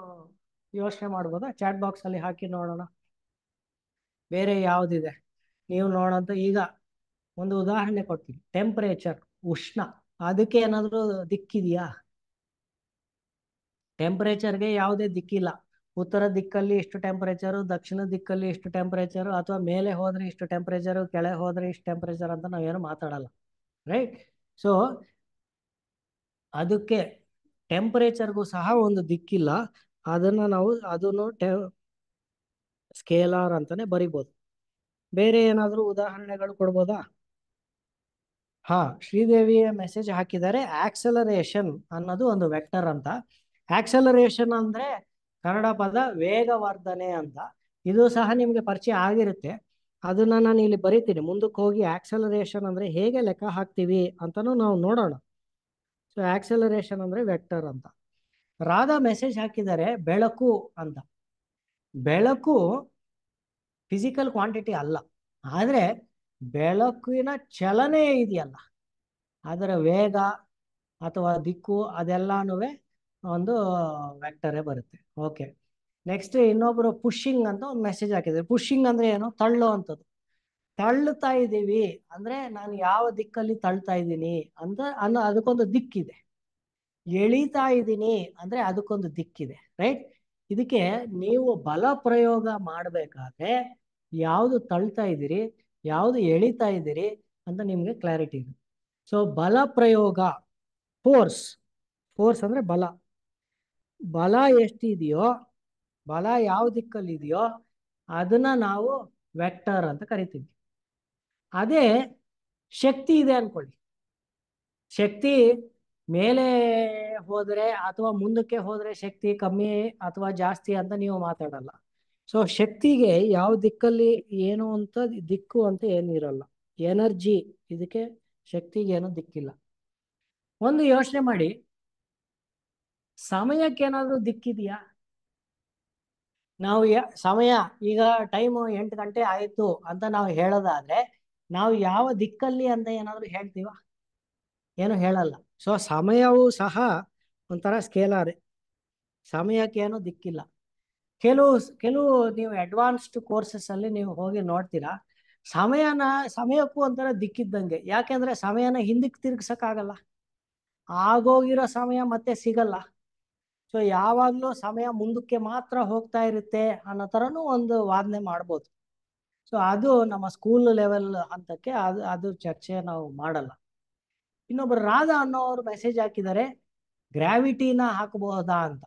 ಯೋಚನೆ ಮಾಡ್ಬೋದಾ ಚಾಟ್ ಬಾಕ್ಸಲ್ಲಿ ಹಾಕಿ ನೋಡೋಣ ಬೇರೆ ಯಾವುದಿದೆ ನೀವು ನೋಡೋಂಥ ಈಗ ಒಂದು ಉದಾಹರಣೆ ಕೊಡ್ತೀನಿ ಟೆಂಪ್ರೇಚರ್ ಉಷ್ಣ ಅದಕ್ಕೆ ಏನಾದರೂ ದಿಕ್ಕಿದೆಯಾ ಟೆಂಪರೇಚರ್ಗೆ ಯಾವುದೇ ದಿಕ್ಕಿಲ್ಲ ಉತ್ತರ ದಿಕ್ಕಲ್ಲಿ ಇಷ್ಟು ಟೆಂಪರೇಚರು ದಕ್ಷಿಣ ದಿಕ್ಕಲ್ಲಿ ಇಷ್ಟು ಟೆಂಪರೇಚರು ಅಥವಾ ಮೇಲೆ ಹೋದರೆ ಇಷ್ಟು ಟೆಂಪರೇಚರು ಕೆಳಗೆ ಹೋದ್ರೆ ಇಷ್ಟು ಟೆಂಪರೇಚರ್ ಅಂತ ನಾವೇನು ಮಾತಾಡಲ್ಲ ರೈಟ್ ಸೊ ಅದಕ್ಕೆ ಟೆಂಪರೇಚರ್ಗೂ ಸಹ ಒಂದು ದಿಕ್ಕಿಲ್ಲ ಅದನ್ನು ನಾವು ಅದನ್ನು ಟೆ ಸ್ಕೇಲಾರ್ ಅಂತಲೇ ಬರಿಬೋದು ಬೇರೆ ಏನಾದರೂ ಉದಾಹರಣೆಗಳು ಕೊಡ್ಬೋದಾ ಹಾ ಶ್ರೀದೇವಿಯ ಮೆಸೇಜ್ ಹಾಕಿದ್ದಾರೆ ಆಕ್ಸಲರೇಷನ್ ಅನ್ನೋದು ಒಂದು ವೆಕ್ಟರ್ ಅಂತ ಆಕ್ಸಲರೇಷನ್ ಅಂದ್ರೆ ಕನ್ನಡ ಪದ ವೇಗವರ್ಧನೆ ಅಂತ ಇದು ಸಹ ನಿಮಗೆ ಪರಿಚಯ ಆಗಿರುತ್ತೆ ಅದನ್ನ ನಾನು ಇಲ್ಲಿ ಬರೀತೀನಿ ಮುಂದಕ್ಕೆ ಹೋಗಿ ಆಕ್ಸಲರೇಷನ್ ಅಂದ್ರೆ ಹೇಗೆ ಲೆಕ್ಕ ಹಾಕ್ತೀವಿ ಅಂತಾನು ನಾವು ನೋಡೋಣ ಸೊ ಆಕ್ಸಲರೇಷನ್ ಅಂದ್ರೆ ವೆಕ್ಟರ್ ಅಂತ ರಾಧಾ ಮೆಸೇಜ್ ಹಾಕಿದ್ದಾರೆ ಬೆಳಕು ಅಂತ ಬೆಳಕು ಫಿಸಿಕಲ್ ಕ್ವಾಂಟಿಟಿ ಅಲ್ಲ ಆದರೆ ಬೆಳಕಿನ ಚಲನೆ ಇದೆಯಲ್ಲ ಅದರ ವೇಗ ಅಥವಾ ದಿಕ್ಕು ಅದೆಲ್ಲಾನು ಒಂದು ವ್ಯಾಕ್ಟರೇ ಬರುತ್ತೆ ಓಕೆ ನೆಕ್ಸ್ಟ್ ಇನ್ನೊಬ್ರು ಪುಷಿಂಗ್ ಅಂತ ಒಂದು ಮೆಸೇಜ್ ಹಾಕಿದ್ರು ಪುಷಿಂಗ್ ಅಂದ್ರೆ ಏನು ತಳ್ಳೋ ಅಂಥದ್ದು ತಳ್ಳುತ್ತಾ ಇದ್ದೀವಿ ಅಂದ್ರೆ ನಾನು ಯಾವ ದಿಕ್ಕಲ್ಲಿ ತಳ್ತಾ ಇದ್ದೀನಿ ಅಂತ ಅನ್ನೋ ಅದಕ್ಕೊಂದು ದಿಕ್ಕಿದೆ ಎಳಿತಾ ಇದ್ದೀನಿ ಅಂದ್ರೆ ಅದಕ್ಕೊಂದು ದಿಕ್ಕಿದೆ ರೈಟ್ ಇದಕ್ಕೆ ನೀವು ಬಲ ಪ್ರಯೋಗ ಮಾಡಬೇಕಾದ್ರೆ ಯಾವುದು ತಳ್ತಾ ಇದ್ದೀರಿ ಯಾವ್ದು ಎಳಿತಾ ಇದ್ದೀರಿ ಅಂತ ನಿಮಗೆ ಕ್ಲಾರಿಟಿ ಇದೆ ಸೊ ಬಲ ಪ್ರಯೋಗ ಫೋರ್ಸ್ ಫೋರ್ಸ್ ಅಂದರೆ ಬಲ ಬಲ ಎಷ್ಟಿದೆಯೋ ಬಲ ಯಾವ ದಿಕ್ಕಲ್ಲಿ ಇದೆಯೋ ಅದನ್ನ ನಾವು ವೆಕ್ಟರ್ ಅಂತ ಕರಿತೀವಿ ಅದೇ ಶಕ್ತಿ ಇದೆ ಅನ್ಕೊಳ್ಳಿ ಶಕ್ತಿ ಮೇಲೆ ಹೋದರೆ ಅಥವಾ ಮುಂದಕ್ಕೆ ಹೋದರೆ ಶಕ್ತಿ ಕಮ್ಮಿ ಅಥವಾ ಜಾಸ್ತಿ ಅಂತ ನೀವು ಮಾತಾಡಲ್ಲ ಸೊ ಶಕ್ತಿಗೆ ಯಾವ ದಿಕ್ಕಲ್ಲಿ ಏನು ಅಂತ ದಿಕ್ಕು ಅಂತ ಏನಿರಲ್ಲ ಎನರ್ಜಿ ಇದಕ್ಕೆ ಶಕ್ತಿಗೆ ಏನು ದಿಕ್ಕಿಲ್ಲ ಒಂದು ಯೋಚನೆ ಮಾಡಿ ಸಮಯಕ್ಕೆ ಏನಾದರೂ ದಿಕ್ಕಿದೆಯಾ ನಾವು ಸಮಯ ಈಗ ಟೈಮು ಎಂಟು ಗಂಟೆ ಆಯಿತು ಅಂತ ನಾವು ಹೇಳೋದಾದ್ರೆ ನಾವು ಯಾವ ದಿಕ್ಕಲ್ಲಿ ಅಂತ ಏನಾದರೂ ಹೇಳ್ತೀವ ಏನು ಹೇಳಲ್ಲ ಸೊ ಸಮಯವೂ ಸಹ ಒಂಥರ ಸ್ಕೇಲಾರೆ ಏನು ದಿಕ್ಕಿಲ್ಲ ಕೆಲವು ಕೆಲವು ನೀವು ಅಡ್ವಾನ್ಸ್ಡ್ ಕೋರ್ಸಸ್ ಅಲ್ಲಿ ನೀವು ಹೋಗಿ ನೋಡ್ತೀರಾ ಸಮಯನ ಸಮಯಕ್ಕೂ ಒಂಥರ ದಿಕ್ಕಿದ್ದಂಗೆ ಯಾಕೆಂದ್ರೆ ಸಮಯನ ಹಿಂದಕ್ಕೆ ಆಗಲ್ಲ ಆಗೋಗಿರೋ ಸಮಯ ಮತ್ತೆ ಸಿಗಲ್ಲ ಸೊ ಯಾವಾಗಲೂ ಸಮಯ ಮುಂದಕ್ಕೆ ಮಾತ್ರ ಹೋಗ್ತಾ ಇರುತ್ತೆ ಅನ್ನೋ ಥರನೂ ಒಂದು ವಾದನೆ ಮಾಡ್ಬೋದು ಸೊ ಅದು ನಮ್ಮ ಸ್ಕೂಲ್ ಲೆವೆಲ್ ಹಂತಕ್ಕೆ ಅದು ಅದು ಚರ್ಚೆ ನಾವು ಮಾಡಲ್ಲ ಇನ್ನೊಬ್ರು ರಾಧಾ ಅನ್ನೋರು ಮೆಸೇಜ್ ಹಾಕಿದ್ದಾರೆ ಗ್ರಾವಿಟಿನ ಹಾಕಬಹುದಾ ಅಂತ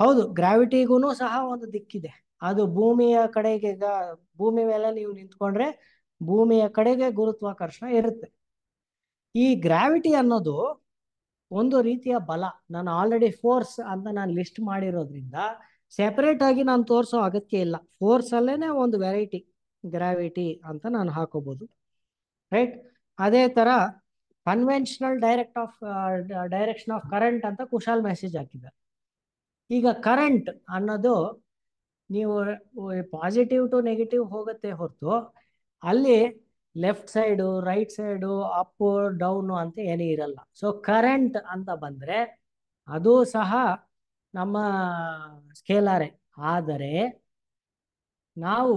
ಹೌದು ಗ್ರಾವಿಟಿಗೂ ಸಹ ಒಂದು ದಿಕ್ಕಿದೆ ಅದು ಭೂಮಿಯ ಕಡೆಗೆ ಭೂಮಿ ಮೇಲೆ ನೀವು ನಿಂತ್ಕೊಂಡ್ರೆ ಭೂಮಿಯ ಕಡೆಗೆ ಗುರುತ್ವಾಕರ್ಷಣ ಇರುತ್ತೆ ಈ ಗ್ರಾವಿಟಿ ಅನ್ನೋದು ಒಂದು ರೀತಿಯ ಬಲ ನಾನು ಆಲ್ರೆಡಿ ಫೋರ್ಸ್ ಅಂತ ನಾನು ಲಿಸ್ಟ್ ಮಾಡಿರೋದ್ರಿಂದ ಸೆಪರೇಟ್ ಆಗಿ ನಾನು ತೋರಿಸೋ ಅಗತ್ಯ ಇಲ್ಲ ಫೋರ್ಸ್ ಅಲ್ಲೇನೆ ಒಂದು ವೆರೈಟಿ ಗ್ರಾವಿಟಿ ಅಂತ ನಾನು ಹಾಕೋಬಹುದು ರೈಟ್ ಅದೇ ತರ conventional direct of direction of current ಅಂತ ಕುಶಾಲ್ ಮೆಸೇಜ್ ಹಾಕಿದ್ದಾರೆ ಈಗ ಕರೆಂಟ್ ಅನ್ನೋದು ನೀವು ಪಾಸಿಟಿವ್ ಟು ನೆಗೆಟಿವ್ ಹೋಗುತ್ತೆ ಹೊರತು ಅಲ್ಲಿ left side right side up down ಅಂತ ಏನೂ ಇರಲ್ಲ ಸೊ ಕರೆಂಟ್ ಅಂತ ಬಂದರೆ ಅದು ಸಹ ನಮ್ಮ ಸ್ಕೇಲಾರೆ ಆದರೆ ನಾವು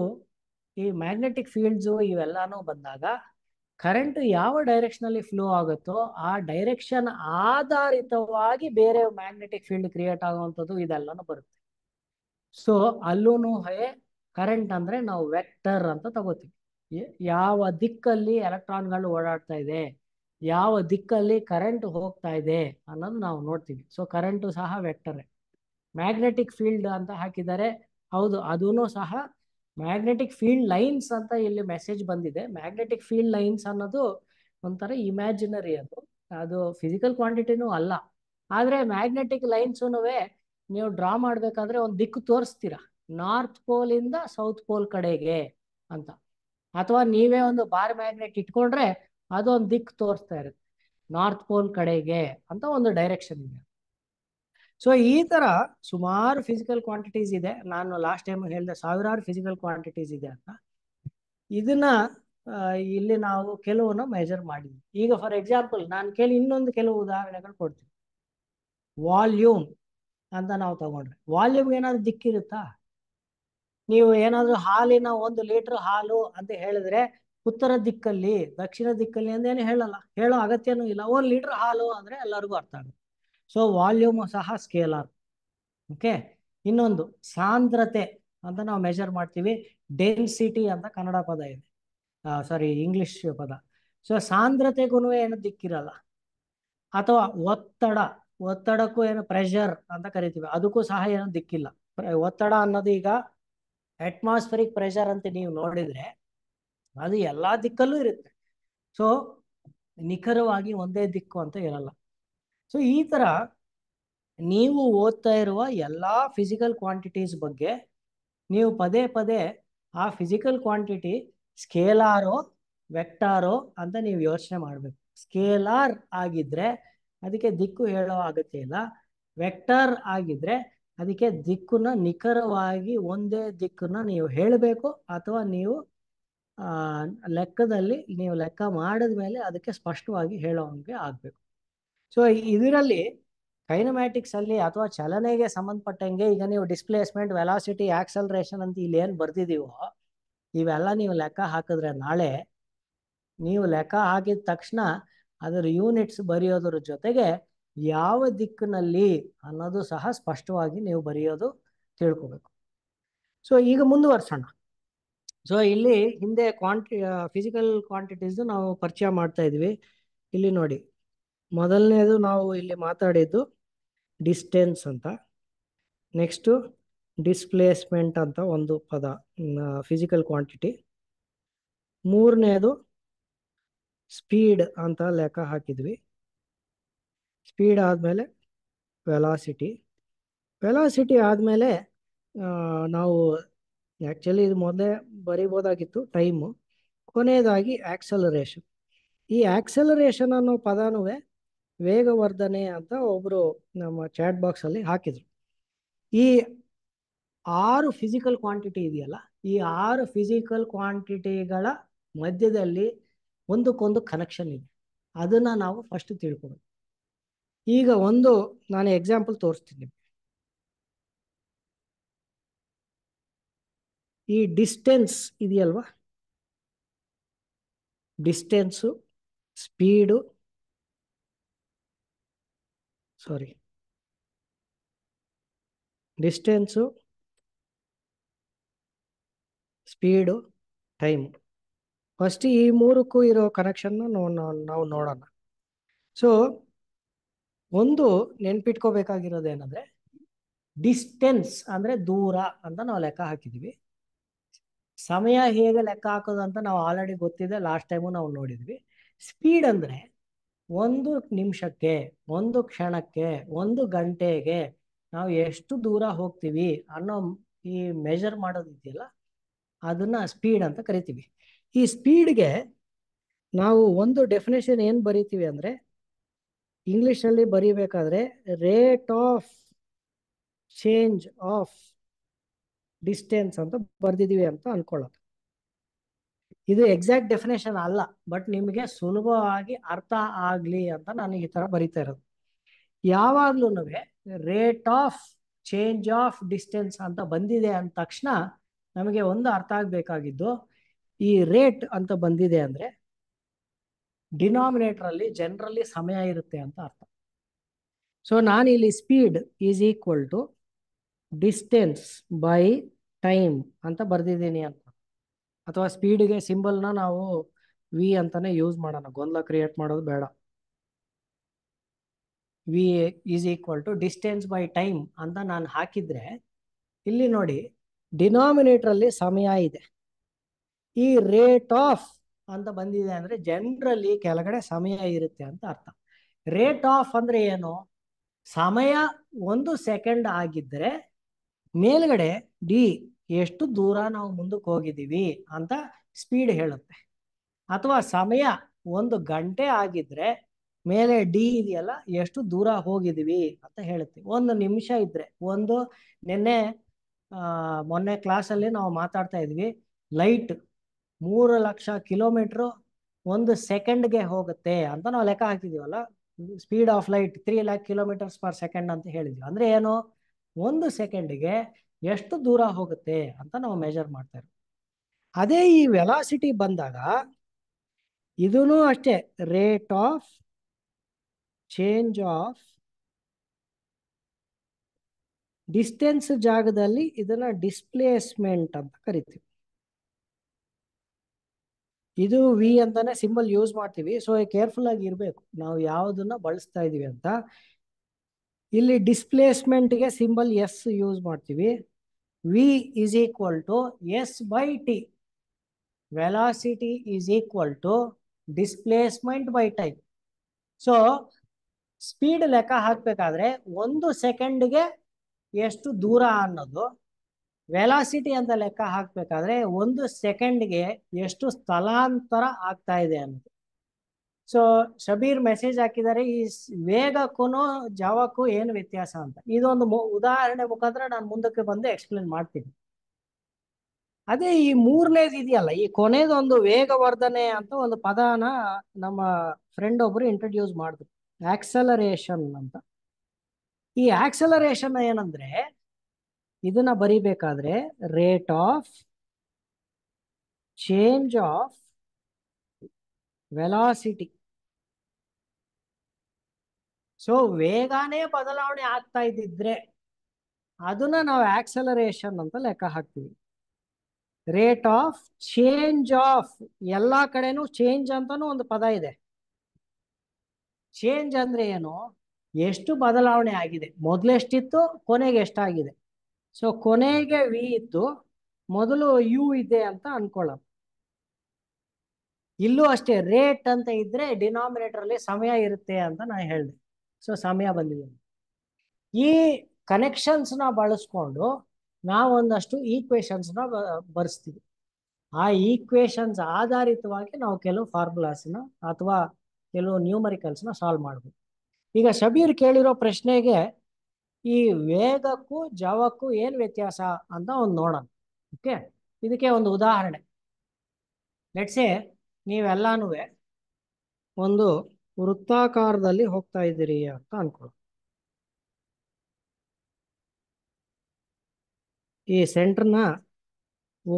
ಈ ಮ್ಯಾಗ್ನೆಟಿಕ್ ಫೀಲ್ಡ್ಸು ಇವೆಲ್ಲನೂ ಬಂದಾಗ ಕರೆಂಟ್ ಯಾವ ಡೈರೆಕ್ಷನಲ್ಲಿ ಫ್ಲೋ ಆಗುತ್ತೋ ಆ ಡೈರೆಕ್ಷನ್ ಆಧಾರಿತವಾಗಿ ಬೇರೆ ಮ್ಯಾಗ್ನೆಟಿಕ್ ಫೀಲ್ಡ್ ಕ್ರಿಯೇಟ್ ಆಗುವಂಥದ್ದು ಇದೆಲ್ಲನೂ ಬರುತ್ತೆ ಸೊ ಅಲ್ಲೂ ಕರೆಂಟ್ ಅಂದ್ರೆ ನಾವು ವೆಕ್ಟರ್ ಅಂತ ತಗೋತೀವಿ ಯಾವ ದಿಕ್ಕಲ್ಲಿ ಎಲೆಕ್ಟ್ರಾನ್ಗಳು ಓಡಾಡ್ತಾ ಇದೆ ಯಾವ ದಿಕ್ಕಲ್ಲಿ ಕರೆಂಟ್ ಹೋಗ್ತಾ ಇದೆ ಅನ್ನೋದು ನಾವು ನೋಡ್ತೀವಿ ಸೊ ಕರೆಂಟು ಸಹ ವೆಕ್ಟರೇ ಮ್ಯಾಗ್ನೆಟಿಕ್ ಫೀಲ್ಡ್ ಅಂತ ಹಾಕಿದ್ದಾರೆ ಹೌದು ಅದೂ ಸಹ ಮ್ಯಾಗ್ನೆಟಿಕ್ ಫೀಲ್ಡ್ ಲೈನ್ಸ್ ಅಂತ ಇಲ್ಲಿ ಮೆಸೇಜ್ ಬಂದಿದೆ ಮ್ಯಾಗ್ನೆಟಿಕ್ ಫೀಲ್ಡ್ ಲೈನ್ಸ್ ಅನ್ನೋದು ಒಂಥರ ಇಮ್ಯಾಜಿನರಿ ಅದು ಅದು ಫಿಸಿಕಲ್ ಕ್ವಾಂಟಿಟಿನೂ ಅಲ್ಲ ಆದರೆ ಮ್ಯಾಗ್ನೆಟಿಕ್ ಲೈನ್ಸೂ ನೀವು ಡ್ರಾ ಮಾಡಬೇಕಾದ್ರೆ ಒಂದು ದಿಕ್ಕು ತೋರಿಸ್ತೀರಾ ನಾರ್ತ್ ಪೋಲಿಂದ ಸೌತ್ ಪೋಲ್ ಕಡೆಗೆ ಅಂತ ಅಥವಾ ನೀವೇ ಒಂದು ಬಾರ್ ಮ್ಯಾಗ್ನೆಟ್ ಇಟ್ಕೊಂಡ್ರೆ ಅದೊಂದು ದಿಕ್ಕು ತೋರಿಸ್ತಾ ಇರುತ್ತೆ ನಾರ್ತ್ ಪೋಲ್ ಕಡೆಗೆ ಅಂತ ಒಂದು ಡೈರೆಕ್ಷನ್ ಇದೆ ಸೊ ಈ ತರ ಸುಮಾರು ಫಿಸಿಕಲ್ ಕ್ವಾಂಟಿಟೀಸ್ ಇದೆ ನಾನು ಲಾಸ್ಟ್ ಟೈಮ್ ಹೇಳಿದೆ ಸಾವಿರಾರು ಫಿಸಿಕಲ್ ಕ್ವಾಂಟಿಟೀಸ್ ಇದೆ ಅಂತ ಇದನ್ನ ಇಲ್ಲಿ ನಾವು ಕೆಲವನ್ನ ಮೆಜರ್ ಮಾಡಿದ್ವಿ ಈಗ ಫಾರ್ ಎಕ್ಸಾಂಪಲ್ ನಾನು ಕೇಳಿ ಇನ್ನೊಂದು ಕೆಲವು ಉದಾಹರಣೆಗಳು ಕೊಡ್ತೀನಿ ವಾಲ್ಯೂಮ್ ಅಂತ ನಾವು ತಗೊಂಡ್ರೆ ವಾಲ್ಯೂಮ್ ಏನಾದ್ರು ದಿಕ್ಕಿರುತ್ತಾ ನೀವು ಏನಾದ್ರೂ ಹಾಲಿನ ಒಂದು ಲೀಟರ್ ಹಾಲು ಅಂತ ಹೇಳಿದ್ರೆ ಉತ್ತರ ದಿಕ್ಕಲ್ಲಿ ದಕ್ಷಿಣ ದಿಕ್ಕಲ್ಲಿ ಏನು ಹೇಳಲ್ಲ ಹೇಳೋ ಅಗತ್ಯನೂ ಇಲ್ಲ ಒಂದು ಲೀಟರ್ ಹಾಲು ಅಂದ್ರೆ ಎಲ್ಲರಿಗೂ ಅರ್ಥ ಆಗುತ್ತೆ ಸೊ ವಾಲ್ಯೂಮ್ ಸಹ ಸ್ಕೇಲಾರ್ ಓಕೆ ಇನ್ನೊಂದು ಸಾಂದ್ರತೆ ಅಂತ ನಾವು ಮೆಜರ್ ಮಾಡ್ತೀವಿ ಡೆನ್ಸಿಟಿ ಅಂತ ಕನ್ನಡ ಪದ ಇದೆ ಸಾರಿ ಇಂಗ್ಲಿಷ್ ಪದ ಸೊ ಸಾಂದ್ರತೆಗೂ ಏನು ದಿಕ್ಕಿರಲ್ಲ ಅಥವಾ ಒತ್ತಡ ಒತ್ತಡಕ್ಕೂ ಏನು ಪ್ರೆಷರ್ ಅಂತ ಕರಿತೀವಿ ಅದಕ್ಕೂ ಸಹ ಏನು ದಿಕ್ಕಿಲ್ಲ ಒತ್ತಡ ಅನ್ನೋದು ಈಗ ಅಟ್ಮಾಸ್ಫಿರಿಕ್ ಪ್ರೆಷರ್ ಅಂತ ನೀವು ನೋಡಿದ್ರೆ ಅದು ಎಲ್ಲಾ ದಿಕ್ಕಲ್ಲೂ ಇರುತ್ತೆ ಸೊ ನಿಖರವಾಗಿ ಒಂದೇ ದಿಕ್ಕು ಅಂತ ಇರಲ್ಲ ಸೊ ಈ ಥರ ನೀವು ಓದ್ತಾ ಇರುವ ಎಲ್ಲ ಫಿಸಿಕಲ್ ಕ್ವಾಂಟಿಟೀಸ್ ಬಗ್ಗೆ ನೀವು ಪದೇ ಪದೇ ಆ ಫಿಸಿಕಲ್ ಕ್ವಾಂಟಿಟಿ ಸ್ಕೇಲಾರೋ ವೆಕ್ಟಾರೋ ಅಂತ ನೀವು ಯೋಚನೆ ಮಾಡಬೇಕು ಸ್ಕೇಲಾರ್ ಆಗಿದ್ರೆ ಅದಕ್ಕೆ ದಿಕ್ಕು ಹೇಳೋ ಅಗತ್ಯ ಇಲ್ಲ ವೆಕ್ಟರ್ ಆಗಿದ್ರೆ ಅದಕ್ಕೆ ದಿಕ್ಕನ್ನ ನಿಖರವಾಗಿ ಒಂದೇ ದಿಕ್ಕನ್ನ ನೀವು ಹೇಳಬೇಕು ಅಥವಾ ನೀವು ಲೆಕ್ಕದಲ್ಲಿ ನೀವು ಲೆಕ್ಕ ಮಾಡಿದ ಮೇಲೆ ಅದಕ್ಕೆ ಸ್ಪಷ್ಟವಾಗಿ ಹೇಳೋಂಗೆ ಆಗಬೇಕು ಸೊ ಇದರಲ್ಲಿ ಕೈನಮ್ಯಾಟಿಕ್ಸ್ ಅಲ್ಲಿ ಅಥವಾ ಚಲನೆಗೆ ಸಂಬಂಧಪಟ್ಟಂಗೆ ಈಗ ನೀವು ಡಿಸ್ಪ್ಲೇಸ್ಮೆಂಟ್ ವೆಲಾಸಿಟಿ ಆಕ್ಸಲ್ರೇಷನ್ ಅಂತ ಇಲ್ಲಿ ಏನು ಬರ್ದಿದೀವೋ ಇವೆಲ್ಲ ನೀವು ಲೆಕ್ಕ ಹಾಕಿದ್ರೆ ನಾಳೆ ನೀವು ಲೆಕ್ಕ ಹಾಕಿದ ತಕ್ಷಣ ಅದರ ಯೂನಿಟ್ಸ್ ಬರೆಯೋದ್ರ ಜೊತೆಗೆ ಯಾವ ದಿಕ್ಕಿನಲ್ಲಿ ಅನ್ನೋದು ಸಹ ಸ್ಪಷ್ಟವಾಗಿ ನೀವು ಬರೆಯೋದು ತಿಳ್ಕೋಬೇಕು ಸೊ ಈಗ ಮುಂದುವರ್ಸೋಣ ಸೊ ಇಲ್ಲಿ ಹಿಂದೆ ಕ್ವಾಂಟಿ ಫಿಸಿಕಲ್ ಕ್ವಾಂಟಿಟೀಸ್ ನಾವು ಪರಿಚಯ ಮಾಡ್ತಾ ಇದ್ವಿ ಇಲ್ಲಿ ನೋಡಿ ಮೊದಲನೇದು ನಾವು ಇಲ್ಲಿ ಮಾತಾಡಿದ್ದು ಡಿಸ್ಟೆನ್ಸ್ ಅಂತ ನೆಕ್ಸ್ಟು ಡಿಸ್ಪ್ಲೇಸ್ಮೆಂಟ್ ಅಂತ ಒಂದು ಪದ ಫಿಸಿಕಲ್ ಕ್ವಾಂಟಿಟಿ ಮೂರನೇದು ಸ್ಪೀಡ್ ಅಂತ ಲೆಕ್ಕ ಹಾಕಿದ್ವಿ ಸ್ಪೀಡ್ ಆದಮೇಲೆ ವೆಲಾಸಿಟಿ ವೆಲಾಸಿಟಿ ಆದಮೇಲೆ ನಾವು ಆ್ಯಕ್ಚುಲಿ ಇದು ಮೊದಲೇ ಬರಿಬೋದಾಗಿತ್ತು ಟೈಮು ಕೊನೆಯದಾಗಿ ಆ್ಯಕ್ಸಲರೇಷನ್ ಈ ಆ್ಯಕ್ಸಲರೇಷನ್ ಅನ್ನೋ ಪದನೂ ವೇಗವರ್ಧನೆ ಅಂತ ಒಬ್ರು ನಮ್ಮ ಚಾಟ್ ಬಾಕ್ಸ್ ಅಲ್ಲಿ ಹಾಕಿದ್ರು ಈ ಆರು ಫಿಸಿಕಲ್ ಕ್ವಾಂಟಿಟಿ ಇದೆಯಲ್ಲ ಈ ಆರು ಫಿಸಿಕಲ್ ಕ್ವಾಂಟಿಟಿಗಳ ಮಧ್ಯದಲ್ಲಿ ಒಂದಕ್ಕೊಂದು ಕನೆಕ್ಷನ್ ಇದೆ ಅದನ್ನ ನಾವು ಫಸ್ಟ್ ತಿಳ್ಕೊಬೇಕು ಈಗ ಒಂದು ನಾನು ಎಕ್ಸಾಂಪಲ್ ತೋರಿಸ್ತೀನಿ ಈ ಡಿಸ್ಟೆನ್ಸ್ ಇದೆಯಲ್ವಾ distance speed sorry distance speed time first ಈ ಮೂರಕ್ಕೂ ಇರೋ ಕನೆಕ್ಷನ್ನ ನಾವು ನೋಡೋಣ ಸೊ ಒಂದು ನೆನ್ಪಿಟ್ಕೋಬೇಕಾಗಿರೋದು ಏನಂದರೆ ಡಿಸ್ಟೆನ್ಸ್ ಅಂದರೆ ದೂರ ಅಂತ ನಾವು ಲೆಕ್ಕ ಹಾಕಿದ್ದೀವಿ ಸಮಯ ಹೇಗೆ ಲೆಕ್ಕ ಹಾಕೋದು ಅಂತ ನಾವು ಆಲ್ರೆಡಿ ಗೊತ್ತಿದೆ ಲಾಸ್ಟ್ ಟೈಮು ನಾವು ನೋಡಿದ್ವಿ ಸ್ಪೀಡ್ ಅಂದರೆ ಒಂದು ನಿಮಿಷಕ್ಕೆ ಒಂದು ಕ್ಷಣಕ್ಕೆ ಒಂದು ಗಂಟೆಗೆ ನಾವು ಎಷ್ಟು ದೂರ ಹೋಗ್ತೀವಿ ಅನ್ನೋ ಈ ಮೆಜರ್ ಮಾಡೋದಿದೆಯಲ್ಲ ಅದನ್ನ ಸ್ಪೀಡ್ ಅಂತ ಕರಿತೀವಿ ಈ ಸ್ಪೀಡ್ಗೆ ನಾವು ಒಂದು ಡೆಫಿನೇಷನ್ ಏನು ಬರಿತೀವಿ ಅಂದರೆ ಇಂಗ್ಲೀಷಲ್ಲಿ ಬರೀಬೇಕಾದ್ರೆ rate of change of distance ಅಂತ ಬರೆದಿದ್ದೀವಿ ಅಂತ ಅನ್ಕೊಳ್ಳೋದು ಇದು ಎಕ್ಸಾಕ್ಟ್ ಡೆಫಿನೇಷನ್ ಅಲ್ಲ ಬಟ್ ನಿಮಗೆ ಸುಲಭವಾಗಿ ಅರ್ಥ ಆಗಲಿ ಅಂತ ನಾನು ಈ ಥರ ಬರಿತಾ ಇರೋದು ಯಾವಾಗ್ಲೂ rate of change of distance ಅಂತ ಬಂದಿದೆ ಅಂದ ತಕ್ಷಣ ನಮಗೆ ಒಂದು ಅರ್ಥ ಆಗಬೇಕಾಗಿದ್ದು ಈ ರೇಟ್ ಅಂತ ಬಂದಿದೆ ಅಂದರೆ ಡಿನಾಮಿನೇಟ್ರಲ್ಲಿ ಜನರಲ್ಲಿ ಸಮಯ ಇರುತ್ತೆ ಅಂತ ಅರ್ಥ ಸೊ ನಾನಿಲ್ಲಿ speed is equal to distance by time ಅಂತ ಬರೆದಿದ್ದೀನಿ ಅಂತ ಅಥವಾ ಸ್ಪೀಡ್ಗೆ ಸಿಂಬಲ್ನ ನಾವು ವಿ ಅಂತಾನೆ ಯೂಸ್ ಮಾಡೋಣ ಗೊಂದಲ ಕ್ರಿಯೇಟ್ ಮಾಡೋದು ಬೇಡ V is equal to distance by time ಅಂತ ನಾನು ಹಾಕಿದ್ರೆ ಇಲ್ಲಿ ನೋಡಿ ಡಿನಾಮಿನೇಟ್ರಲ್ಲಿ ಸಮಯ ಇದೆ ಈ ರೇಟ್ ಆಫ್ ಅಂತ ಬಂದಿದೆ ಅಂದ್ರೆ ಜನರಲಿ ಕೆಳಗಡೆ ಸಮಯ ಇರುತ್ತೆ ಅಂತ ಅರ್ಥ ರೇಟ್ ಆಫ್ ಅಂದ್ರೆ ಏನು ಸಮಯ ಒಂದು ಸೆಕೆಂಡ್ ಆಗಿದ್ರೆ ಮೇಲ್ಗಡೆ ಡಿ ಎಷ್ಟು ದೂರ ನಾವು ಮುಂದಕ್ಕೆ ಹೋಗಿದ್ದೀವಿ ಅಂತ ಸ್ಪೀಡ್ ಹೇಳುತ್ತೆ ಅಥವಾ ಸಮಯ ಒಂದು ಗಂಟೆ ಆಗಿದ್ರೆ ಮೇಲೆ ಡಿ ಇದೆಯಲ್ಲ ಎಷ್ಟು ದೂರ ಹೋಗಿದ್ದೀವಿ ಅಂತ ಹೇಳುತ್ತೆ ಒಂದು ನಿಮಿಷ ಇದ್ರೆ ಒಂದು ನಿನ್ನೆ ಮೊನ್ನೆ ಕ್ಲಾಸಲ್ಲಿ ನಾವು ಮಾತಾಡ್ತಾ ಇದ್ವಿ ಲೈಟ್ ಮೂರು ಲಕ್ಷ ಕಿಲೋಮೀಟ್ರು ಒಂದು ಸೆಕೆಂಡ್ಗೆ ಹೋಗುತ್ತೆ ಅಂತ ನಾವು ಲೆಕ್ಕ ಹಾಕಿದೀವಲ್ಲ speed of light three lakh kilometres per second ಅಂತ ಹೇಳಿದ್ವಿ ಅಂದ್ರೆ ಏನು ಒಂದು ಸೆಕೆಂಡ್ಗೆ ಎಷ್ಟು ದೂರ ಹೋಗುತ್ತೆ ಅಂತ ನಾವು ಮೆಜರ್ ಮಾಡ್ತಾ ಅದೇ ಈ ವೆಲಾಸಿಟಿ ಬಂದಾಗ ಇದೂ ಅಷ್ಟೇ rate of change of distance ಜಾಗದಲ್ಲಿ ಇದನ್ನ ಡಿಸ್ಪ್ಲೇಸ್ಮೆಂಟ್ ಅಂತ ಕರಿತೀವಿ ಇದು ವಿ ಅಂತಾನೆ ಸಿಂಬಲ್ ಯೂಸ್ ಮಾಡ್ತೀವಿ ಸೊ ಕೇರ್ಫುಲ್ ಆಗಿ ಇರಬೇಕು ನಾವು ಯಾವುದನ್ನ ಬಳಸ್ತಾ ಇದೀವಿ ಅಂತ ಇಲ್ಲಿ ಡಿಸ್ಪ್ಲೇಸ್ಮೆಂಟ್ಗೆ ಸಿಂಬಲ್ ಎಸ್ ಯೂಸ್ ಮಾಡ್ತೀವಿ V is equal to S by T. Velocity is equal to displacement by time so speed ಲೆಕ್ಕ ಹಾಕಬೇಕಾದ್ರೆ ಒಂದು ಸೆಕೆಂಡ್ಗೆ ಎಷ್ಟು ದೂರ ಅನ್ನೋದು ವೆಲಾಸಿಟಿ ಅಂತ ಲೆಕ್ಕ ಹಾಕಬೇಕಾದ್ರೆ ಒಂದು ಸೆಕೆಂಡ್ಗೆ ಎಷ್ಟು ಸ್ಥಳಾಂತರ ಆಗ್ತಾ ಇದೆ ಅನ್ನೋದು ಸೊ ಶಬೀರ್ ಮೆಸೇಜ್ ಹಾಕಿದ್ದಾರೆ ಈ ವೇಗಕ್ಕೂ ಜಾವಕ್ಕೂ ಏನು ವ್ಯತ್ಯಾಸ ಅಂತ ಇದೊಂದು ಉದಾಹರಣೆ ಮುಖಾಂತರ ನಾನು ಮುಂದಕ್ಕೆ ಬಂದು ಎಕ್ಸ್ಪ್ಲೇನ್ ಮಾಡ್ತೀನಿ ಅದೇ ಈ ಮೂರನೇದು ಇದೆಯಲ್ಲ ಈ ಕೊನೆದೊಂದು ವೇಗವರ್ಧನೆ ಅಂತ ಒಂದು ಪದನ ನಮ್ಮ ಫ್ರೆಂಡ್ ಒಬ್ರು ಇಂಟ್ರೊಡ್ಯೂಸ್ ಮಾಡಿದ್ರು ಆಕ್ಸಲರೇಷನ್ ಅಂತ ಈ ಆಕ್ಸಲರೇಷನ್ ಏನಂದ್ರೆ ಇದನ್ನ ಬರಿಬೇಕಾದ್ರೆ rate of change of velocity so ವೇಗಾನೇ ಬದಲಾವಣೆ ಆಗ್ತಾ ಇದ್ದಿದ್ರೆ ಅದನ್ನ ನಾವು ಆಕ್ಸಲರೇಷನ್ ಅಂತ ಲೆಕ್ಕ ಹಾಕ್ತೀವಿ ರೇಟ್ ಆಫ್ ಚೇಂಜ್ ಆಫ್ ಎಲ್ಲಾ ಕಡೆನೂ ಚೇಂಜ್ ಅಂತಾನು ಒಂದು ಪದ ಇದೆ ಚೇಂಜ್ ಅಂದ್ರೆ ಏನು ಎಷ್ಟು ಬದಲಾವಣೆ ಆಗಿದೆ ಮೊದಲೆಷ್ಟಿತ್ತು ಕೊನೆಗೆ ಎಷ್ಟಾಗಿದೆ ಸೊ ಕೊನೆಗೆ ವಿ ಇತ್ತು ಮೊದಲು ಯು ಇದೆ ಅಂತ ಅನ್ಕೊಳ್ಳ ಇಲ್ಲೂ ಅಷ್ಟೇ ರೇಟ್ ಅಂತ ಇದ್ರೆ ಡಿನಾಮಿನೇಟರ್ ಅಲ್ಲಿ ಸಮಯ ಇರುತ್ತೆ ಅಂತ ನಾನು ಹೇಳಿದೆ ಸೊ ಸಮಯ ಬಂದಿದೆ ಈ ಕನೆಕ್ಷನ್ಸ್ನ ಬಳಸ್ಕೊಂಡು ನಾವೊಂದಷ್ಟು ಈಕ್ವೇಷನ್ಸ್ನ ಬರೆಸ್ತೀವಿ ಆ ಈಕ್ವೇಶನ್ಸ್ ಆಧಾರಿತವಾಗಿ ನಾವು ಕೆಲವು ಫಾರ್ಮುಲಾಸ್ನ ಅಥವಾ ಕೆಲವು ನ್ಯೂಮರಿಕಲ್ಸ್ನ ಸಾಲ್ವ್ ಮಾಡ್ಬೋದು ಈಗ ಶಬೀರ್ ಕೇಳಿರೋ ಪ್ರಶ್ನೆಗೆ ಈ ವೇಗಕ್ಕೂ ಜವಕ್ಕೂ ಏನು ವ್ಯತ್ಯಾಸ ಅಂತ ಒಂದು ನೋಡೋಣ ಓಕೆ ಇದಕ್ಕೆ ಒಂದು ಉದಾಹರಣೆ ಲೆಟ್ಸೆ ನೀವೆಲ್ಲನೂ ಒಂದು ವೃತ್ತಾಕಾರದಲ್ಲಿ ಹೋಗ್ತಾ ಇದ್ದೀರಿ ಅಂತ ಅನ್ಕೊಳ್ಳಿ ಈ ಸೆಂಟ್ರನ್ನ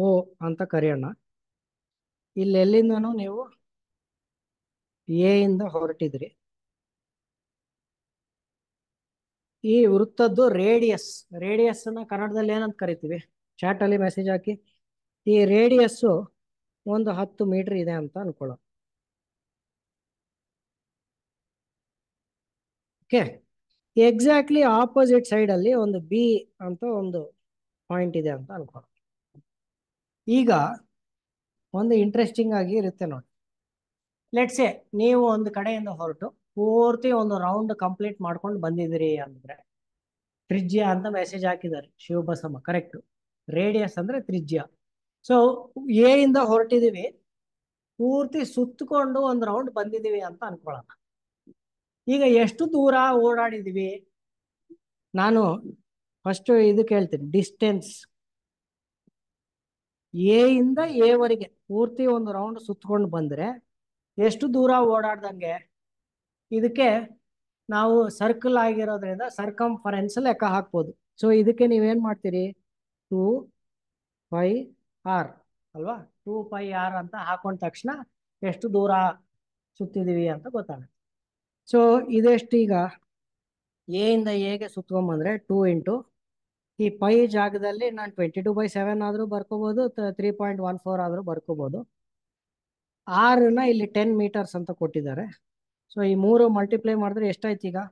ಓ ಅಂತ ಕರೆಯೋಣ ಎಲ್ಲಿಂದ ನೀವು ಎ ಇಂದ ಹೊರಟಿದ್ರಿ ಈ ವೃತ್ತದ್ದು ರೇಡಿಯಸ್ ರೇಡಿಯಸ್ ಕನ್ನಡದಲ್ಲಿ ಏನಂತ ಕರಿತೀವಿ ಚಾಟಲ್ಲಿ ಮೆಸೇಜ್ ಹಾಕಿ ಈ ರೇಡಿಯಸ್ಸು ಒಂದು ಹತ್ತು ಮೀಟರ್ ಇದೆ ಅಂತ ಅನ್ಕೊಳ್ಳೋ ಓಕೆ ಎಕ್ಸಾಕ್ಟ್ಲಿ ಆಪೋಸಿಟ್ ಸೈಡಲ್ಲಿ ಒಂದು ಬಿ ಅಂತ ಒಂದು ಪಾಯಿಂಟ್ ಇದೆ ಅಂತ ಅನ್ಕೋಣ ಈಗ ಒಂದು ಇಂಟ್ರೆಸ್ಟಿಂಗ್ ಆಗಿ ಇರುತ್ತೆ ನೋಡಿ ಲೆಟ್ಸೆ ನೀವು ಒಂದು ಕಡೆಯಿಂದ ಹೊರಟು ಪೂರ್ತಿ ಒಂದು ರೌಂಡ್ ಕಂಪ್ಲೀಟ್ ಮಾಡ್ಕೊಂಡು ಬಂದಿದ್ದೀರಿ ಅಂದರೆ ತ್ರಿಜ್ಯ ಅಂತ ಮೆಸೇಜ್ ಹಾಕಿದ್ದಾರೆ ಶಿವಬಸಮ್ಮ ಕರೆಕ್ಟ್ ರೇಡಿಯಸ್ ಅಂದ್ರೆ ತ್ರಿಜ್ಯ ಸೊ ಎ ಇಂದ ಹೊರಟಿದ್ದೀವಿ ಪೂರ್ತಿ ಸುತ್ತಕೊಂಡು ಒಂದು ರೌಂಡ್ ಬಂದಿದ್ದೀವಿ ಅಂತ ಅನ್ಕೊಳ್ಳೋಣ ಈಗ ಎಷ್ಟು ದೂರ ಓಡಾಡಿದ್ವಿ ನಾನು ಫಸ್ಟ್ ಇದು ಕೇಳ್ತೀನಿ ಡಿಸ್ಟೆನ್ಸ್ ಎ ಇಂದ ಎವರೆಗೆ ಪೂರ್ತಿ ಒಂದು ರೌಂಡ್ ಸುತ್ತಕೊಂಡು ಬಂದರೆ ಎಷ್ಟು ದೂರ ಓಡಾಡ್ದಂಗೆ ಇದಕ್ಕೆ ನಾವು ಸರ್ಕಲ್ ಆಗಿರೋದ್ರಿಂದ ಸರ್ಕಂಫರೆನ್ಸ್ ಲೆಕ್ಕ ಹಾಕ್ಬೋದು ಸೊ ಇದಕ್ಕೆ ನೀವೇನು ಮಾಡ್ತೀರಿ ಟೂ ಫೈ ಆರ್ ಅಲ್ವಾ ಟೂ ಫೈ ಆರ್ ಅಂತ ಹಾಕೊಂಡ ತಕ್ಷಣ ಎಷ್ಟು ದೂರ ಸುತ್ತಿದ್ದೀವಿ ಅಂತ ಗೊತ್ತಾಗುತ್ತೆ ಸೊ ಇದೆಷ್ಟು ಈಗ ಎ ಇಂದ ಎಗೆ ಸುತ್ಕೊಂಬಂದ್ರೆ ಟೂ ಇಂಟು ಈ ಪೈ ಜಾಗದಲ್ಲಿ ನಾನು ಟ್ವೆಂಟಿ ಟು ಬೈ ಸೆವೆನ್ ಆದರೂ ಬರ್ಕೋಬೋದು ತ್ರೀ ಪಾಯಿಂಟ್ ಒನ್ ಫೋರ್ ಆದರೂ ಬರ್ಕೋಬೋದು ಆರನ್ನ ಇಲ್ಲಿ ಟೆನ್ ಮೀಟರ್ಸ್ ಅಂತ ಕೊಟ್ಟಿದ್ದಾರೆ ಸೊ ಈ ಮೂರು ಮಲ್ಟಿಪ್ಲೈ ಮಾಡಿದ್ರೆ ಎಷ್ಟಾಯ್ತು ಈಗ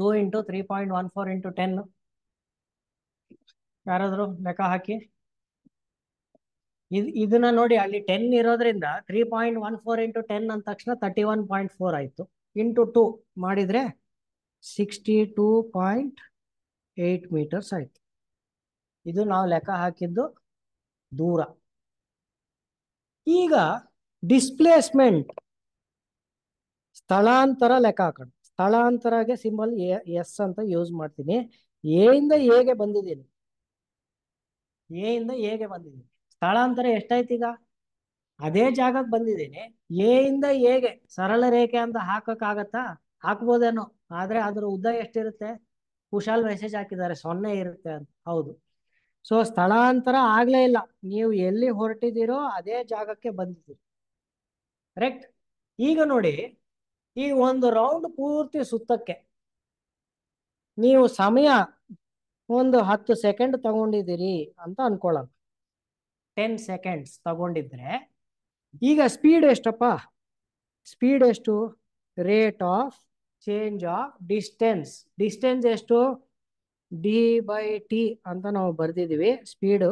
two into three point one four into ten ಯಾರಾದರೂ ಲೆಕ್ಕ ಹಾಕಿ ಇದು ಇದನ್ನ ನೋಡಿ ಅಲ್ಲಿ ಟೆನ್ ಇರೋದ್ರಿಂದ three point one four into ten ಅಂದ ತಕ್ಷಣ ತರ್ಟಿ ಒನ್ ಪಾಯಿಂಟ್ ಫೋರ್ ಆಯಿತು ಇಂಟು ಟು ಮಾಡಿದರೆ sixty two point eight metres ಆಯಿತು ಇದು ನಾವು ಲೆಕ್ಕ ಹಾಕಿದ್ದು ದೂರ ಈಗ ಡಿಸ್ಪ್ಲೇಸ್ಮೆಂಟ್ ಸ್ಥಳಾಂತರ ಲೆಕ್ಕ ಹಾಕೋಣ ಸ್ಥಳಾಂತರಗೆ ಸಿಂಬಲ್ ಎಸ್ ಅಂತ ಯೂಸ್ ಮಾಡ್ತೀನಿ ಎಯಿಂದ ಹೇಗೆ ಬಂದಿದ್ದೀನಿ ಎ ಹೇಗೆ ಬಂದಿದ್ದೀನಿ ಸ್ಥಳಾಂತರ ಎಷ್ಟಾಯ್ತು ಈಗ ಅದೇ ಜಾಗಕ್ಕೆ ಬಂದಿದ್ದೀನಿ ಎಯಿಂದ ಇಂದ ಎಗೆ ಸರಳ ರೇಖೆ ಅಂತ ಹಾಕೋಕ್ಕಾಗತ್ತಾ ಹಾಕ್ಬೋದೇನೋ ಆದ್ರೆ ಅದರ ಉದ್ದ ಎಷ್ಟಿರುತ್ತೆ ಕುಶಾಲ್ ಮೆಸೇಜ್ ಹಾಕಿದ್ದಾರೆ ಸೊನ್ನೆ ಇರುತ್ತೆ ಅಂತ ಹೌದು ಸೊ ಸ್ಥಳಾಂತರ ಆಗ್ಲೇ ಇಲ್ಲ ನೀವು ಎಲ್ಲಿ ಹೊರಟಿದ್ದೀರೋ ಅದೇ ಜಾಗಕ್ಕೆ ಬಂದಿದ್ದೀರಿ ಕರೆಕ್ಟ್ ಈಗ ನೋಡಿ ಈ ಒಂದು ರೌಂಡ್ ಪೂರ್ತಿ ಸುತ್ತಕ್ಕೆ ನೀವು ಸಮಯ ಒಂದು ಹತ್ತು ಸೆಕೆಂಡ್ ತಗೊಂಡಿದ್ದೀರಿ ಅಂತ ಅನ್ಕೊಳ್ಳೋಣ ಟೆನ್ ಸೆಕೆಂಡ್ಸ್ ತಗೊಂಡಿದ್ರೆ ಈಗ ಸ್ಪೀಡ್ ಎಷ್ಟಪ್ಪ ಸ್ಪೀಡ್ ಎಷ್ಟು rate of change of distance distance ಎಷ್ಟು ಡಿ ಬೈ ಟಿ ಅಂತ ನಾವು ಬರೆದಿದ್ದೀವಿ speed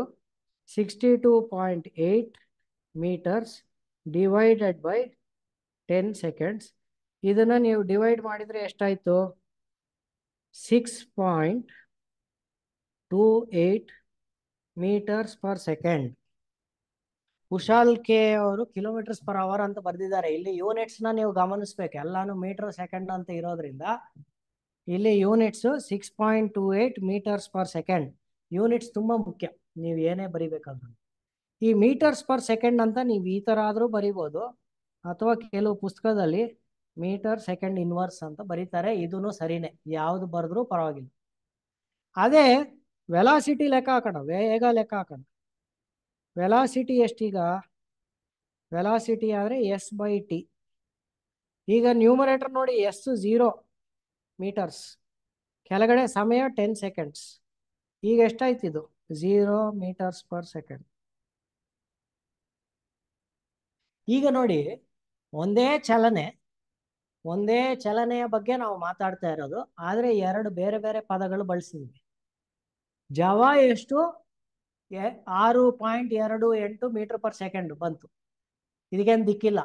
sixty two point eight metres divided by ten seconds ಇದನ್ನು ನೀವು ಡಿವೈಡ್ ಮಾಡಿದರೆ ಎಷ್ಟಾಯಿತು six point two eight metres per second Kushal K ಅವರು ಕಿಲೋಮೀಟರ್ಸ್ ಪರ್ ಅವರ್ ಅಂತ ಬರ್ದಿದ್ದಾರೆ ಇಲ್ಲಿ ಯೂನಿಟ್ಸ್ ನ ನೀವು ಗಮನಿಸ್ಬೇಕು ಎಲ್ಲಾನು ಮೀಟರ್ ಸೆಕೆಂಡ್ ಅಂತ ಇರೋದ್ರಿಂದ ಇಲ್ಲಿ units six point two eight metres per second units ತುಂಬಾ ಮುಖ್ಯ ನೀವು ಏನೇ ಬರಿಬೇಕಂದ್ರೆ ಈ ಮೀಟರ್ಸ್ ಪರ್ ಸೆಕೆಂಡ್ ಅಂತ ನೀವು ಈ ತರ ಆದ್ರೂ ಬರಿಬೋದು ಅಥವಾ ಕೆಲವು ಪುಸ್ತಕದಲ್ಲಿ ಮೀಟರ್ ಸೆಕೆಂಡ್ ಇನ್ವರ್ಸ್ ಅಂತ ಬರೀತಾರೆ ಇದೂ ಸರಿನೇ ಯಾವ್ದು ಬರೆದ್ರೂ ಪರವಾಗಿಲ್ಲ ಅದೇ ವೆಲಾಸಿಟಿ ಲೆಕ್ಕ ಹಾಕೋಣ ವೇಗ ಲೆಕ್ಕ ಹಾಕೋಣ ವೆಲಾಸಿಟಿ ಎಷ್ಟೀಗ ವೆಲಾಸಿಟಿ ಆದರೆ ಎಸ್ ಬೈ ಟಿ ಈಗ ನ್ಯೂಮರೇಟರ್ ನೋಡಿ ಎಸ್ ಝೀರೋ ಮೀಟರ್ಸ್ ಕೆಳಗಡೆ ಸಮಯ ಟೆನ್ ಸೆಕೆಂಡ್ಸ್ ಈಗ ಎಷ್ಟಾಯ್ತು ಇದು ಝೀರೋ ಮೀಟರ್ಸ್ ಪರ್ ಸೆಕೆಂಡ್ ಈಗ ನೋಡಿ ಒಂದೇ ಚಲನೆ ಒಂದೇ ಚಲನೆಯ ಬಗ್ಗೆ ನಾವು ಮಾತಾಡ್ತಾ ಇರೋದು ಆದರೆ ಎರಡು ಬೇರೆ ಬೇರೆ ಪದಗಳು ಬಳಸಿದ್ವಿ ಜವ ಎಷ್ಟು ಆರು ಪಾಯಿಂಟ್ ಎರಡು ಎಂಟು ಮೀಟರ್ ಪರ್ ಸೆಕೆಂಡ್ ಬಂತು ಇದಕ್ಕೇನು ದಿಕ್ಕಿಲ್ಲ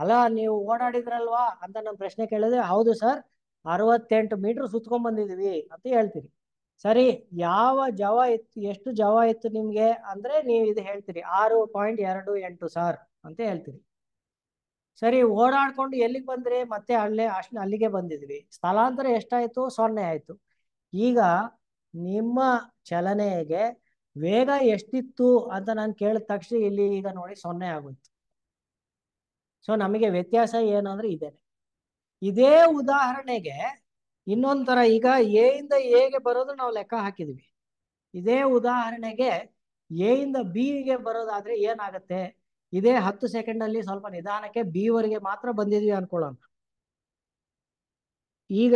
ಅಲ್ಲ ನೀವು ಓಡಾಡಿದ್ರಲ್ವಾ ಅಂತ ನಾನು ಪ್ರಶ್ನೆ ಕೇಳಿದ್ರೆ ಹೌದು ಸರ್ ಅರವತ್ತೆಂಟು ಮೀಟರ್ ಸುತ್ಕೊಂಡ್ ಬಂದಿದ್ವಿ ಅಂತ ಹೇಳ್ತೀರಿ ಸರಿ ಯಾವ ಜವ ಇತ್ತು ಎಷ್ಟು ಜವ ಇತ್ತು ನಿಮ್ಗೆ ಅಂದ್ರೆ ನೀವು ಇದು ಹೇಳ್ತೀರಿ ಆರು ಪಾಯಿಂಟ್ ಎರಡು ಎಂಟು ಸರ್ ಅಂತ ಹೇಳ್ತೀರಿ ಸರಿ ಓಡಾಡ್ಕೊಂಡು ಎಲ್ಲಿಗೆ ಬಂದ್ರಿ ಮತ್ತೆ ಅಲ್ಲೇ ಅಷ್ಟು ಅಲ್ಲಿಗೆ ಬಂದಿದ್ವಿ ಸ್ಥಳಾಂತರ ಎಷ್ಟಾಯ್ತು ಸೊನ್ನೆ ಆಯ್ತು ಈಗ ನಿಮ್ಮ ಚಲನೆಗೆ ವೇಗ ಎಷ್ಟಿತ್ತು ಅಂತ ನಾನು ಕೇಳಿದ ತಕ್ಷಣ ಇಲ್ಲಿ ಈಗ ನೋಡಿ ಸೊನ್ನೆ ಆಗೋಯ್ತು ಸೊ ನಮಗೆ ವ್ಯತ್ಯಾಸ ಏನು ಅಂದ್ರೆ ಇದೇನೆ ಇದೇ ಉದಾಹರಣೆಗೆ ತರ ಈಗ ಎ ಇಂದ ಎಗೆ ಬರೋದು ನಾವು ಲೆಕ್ಕ ಹಾಕಿದ್ವಿ ಇದೇ ಉದಾಹರಣೆಗೆ ಎ ಇಂದ ಬಿ ಗೆ ಬರೋದಾದ್ರೆ ಏನಾಗತ್ತೆ ಇದೇ ಹತ್ತು ಸೆಕೆಂಡ್ ಅಲ್ಲಿ ಸ್ವಲ್ಪ ನಿಧಾನಕ್ಕೆ ಬಿ ವರೆಗೆ ಮಾತ್ರ ಬಂದಿದ್ವಿ ಅನ್ಕೊಳ್ಳೋಣ ಈಗ